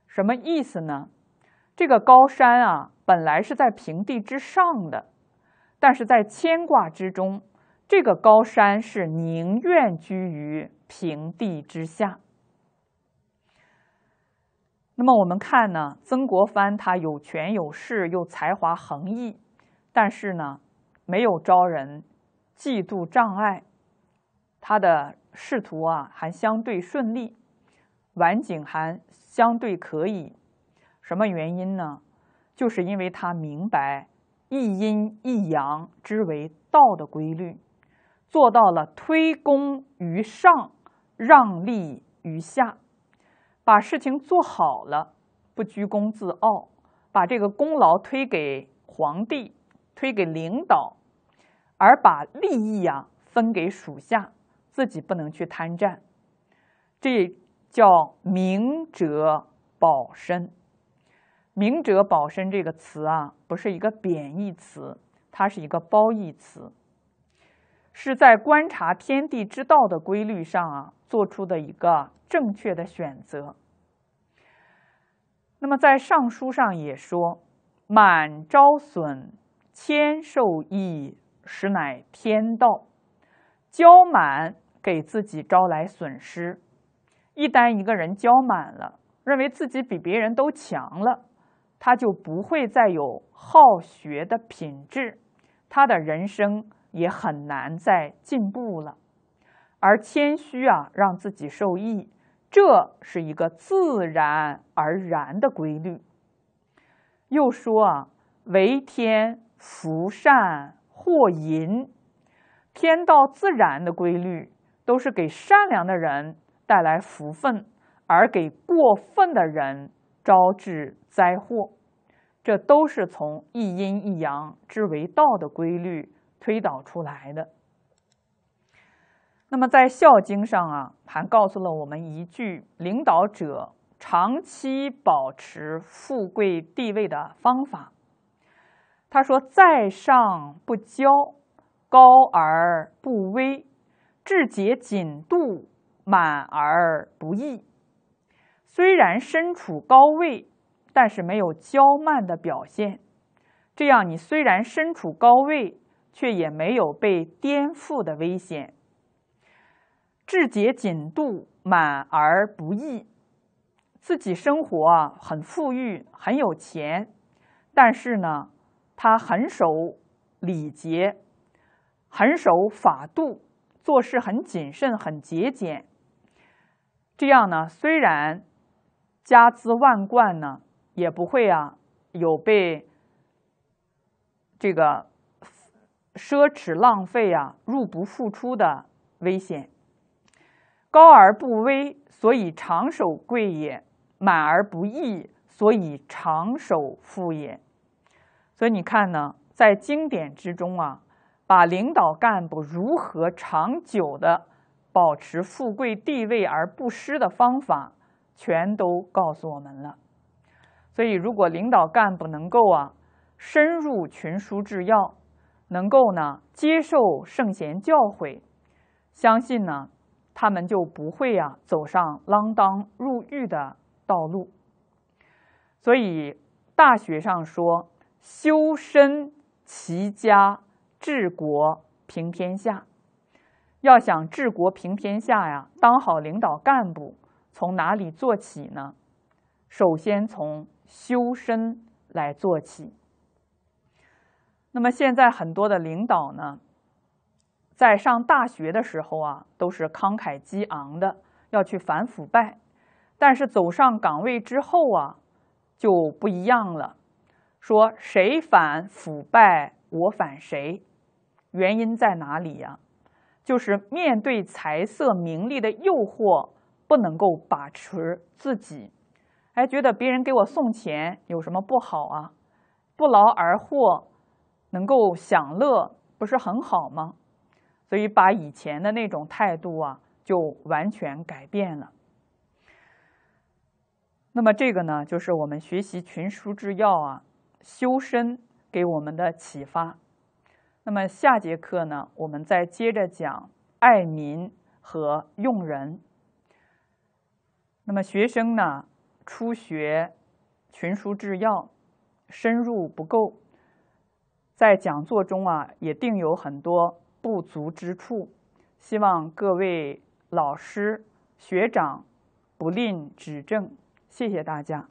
什么意思呢？这个高山啊。本来是在平地之上的，但是在牵挂之中，这个高山是宁愿居于平地之下。那么我们看呢，曾国藩他有权有势又才华横溢，但是呢，没有招人，嫉妒障碍，他的仕途啊还相对顺利，晚景还相对可以。什么原因呢？就是因为他明白一阴一阳之为道的规律，做到了推功于上，让利于下，把事情做好了，不居功自傲，把这个功劳推给皇帝，推给领导，而把利益啊分给属下，自己不能去贪占，这叫明哲保身。明哲保身这个词啊，不是一个贬义词，它是一个褒义词，是在观察天地之道的规律上啊，做出的一个正确的选择。那么在《尚书》上也说：“满招损，谦受益，实乃天道。”骄满给自己招来损失，一旦一个人骄满了，认为自己比别人都强了。他就不会再有好学的品质，他的人生也很难再进步了。而谦虚啊，让自己受益，这是一个自然而然的规律。又说啊，为天福善或淫，天道自然的规律都是给善良的人带来福分，而给过分的人招致。灾祸，这都是从一阴一阳之为道的规律推导出来的。那么在《孝经》上啊，还告诉了我们一句领导者长期保持富贵地位的方法。他说：“在上不骄，高而不危；志节谨度，满而不溢。虽然身处高位。”但是没有骄慢的表现，这样你虽然身处高位，却也没有被颠覆的危险。志节谨度，满而不溢，自己生活啊很富裕，很有钱，但是呢，他很守礼节，很守法度，做事很谨慎，很节俭。这样呢，虽然家资万贯呢。也不会啊，有被这个奢侈浪费啊、入不敷出的危险。高而不危，所以长守贵也；满而不溢，所以长守富也。所以你看呢，在经典之中啊，把领导干部如何长久的保持富贵地位而不失的方法，全都告诉我们了。所以，如果领导干部能够啊深入群书治要，能够呢接受圣贤教诲，相信呢他们就不会呀走上锒铛入狱的道路。所以，大学上说修身齐家治国平天下。要想治国平天下呀，当好领导干部，从哪里做起呢？首先从。修身来做起。那么现在很多的领导呢，在上大学的时候啊，都是慷慨激昂的要去反腐败，但是走上岗位之后啊，就不一样了。说谁反腐败，我反谁。原因在哪里呀？就是面对财色名利的诱惑，不能够把持自己。还觉得别人给我送钱有什么不好啊？不劳而获，能够享乐，不是很好吗？所以把以前的那种态度啊，就完全改变了。那么这个呢，就是我们学习群书之要啊，修身给我们的启发。那么下节课呢，我们再接着讲爱民和用人。那么学生呢？初学群书制药，深入不够，在讲座中啊也定有很多不足之处，希望各位老师学长不吝指正，谢谢大家。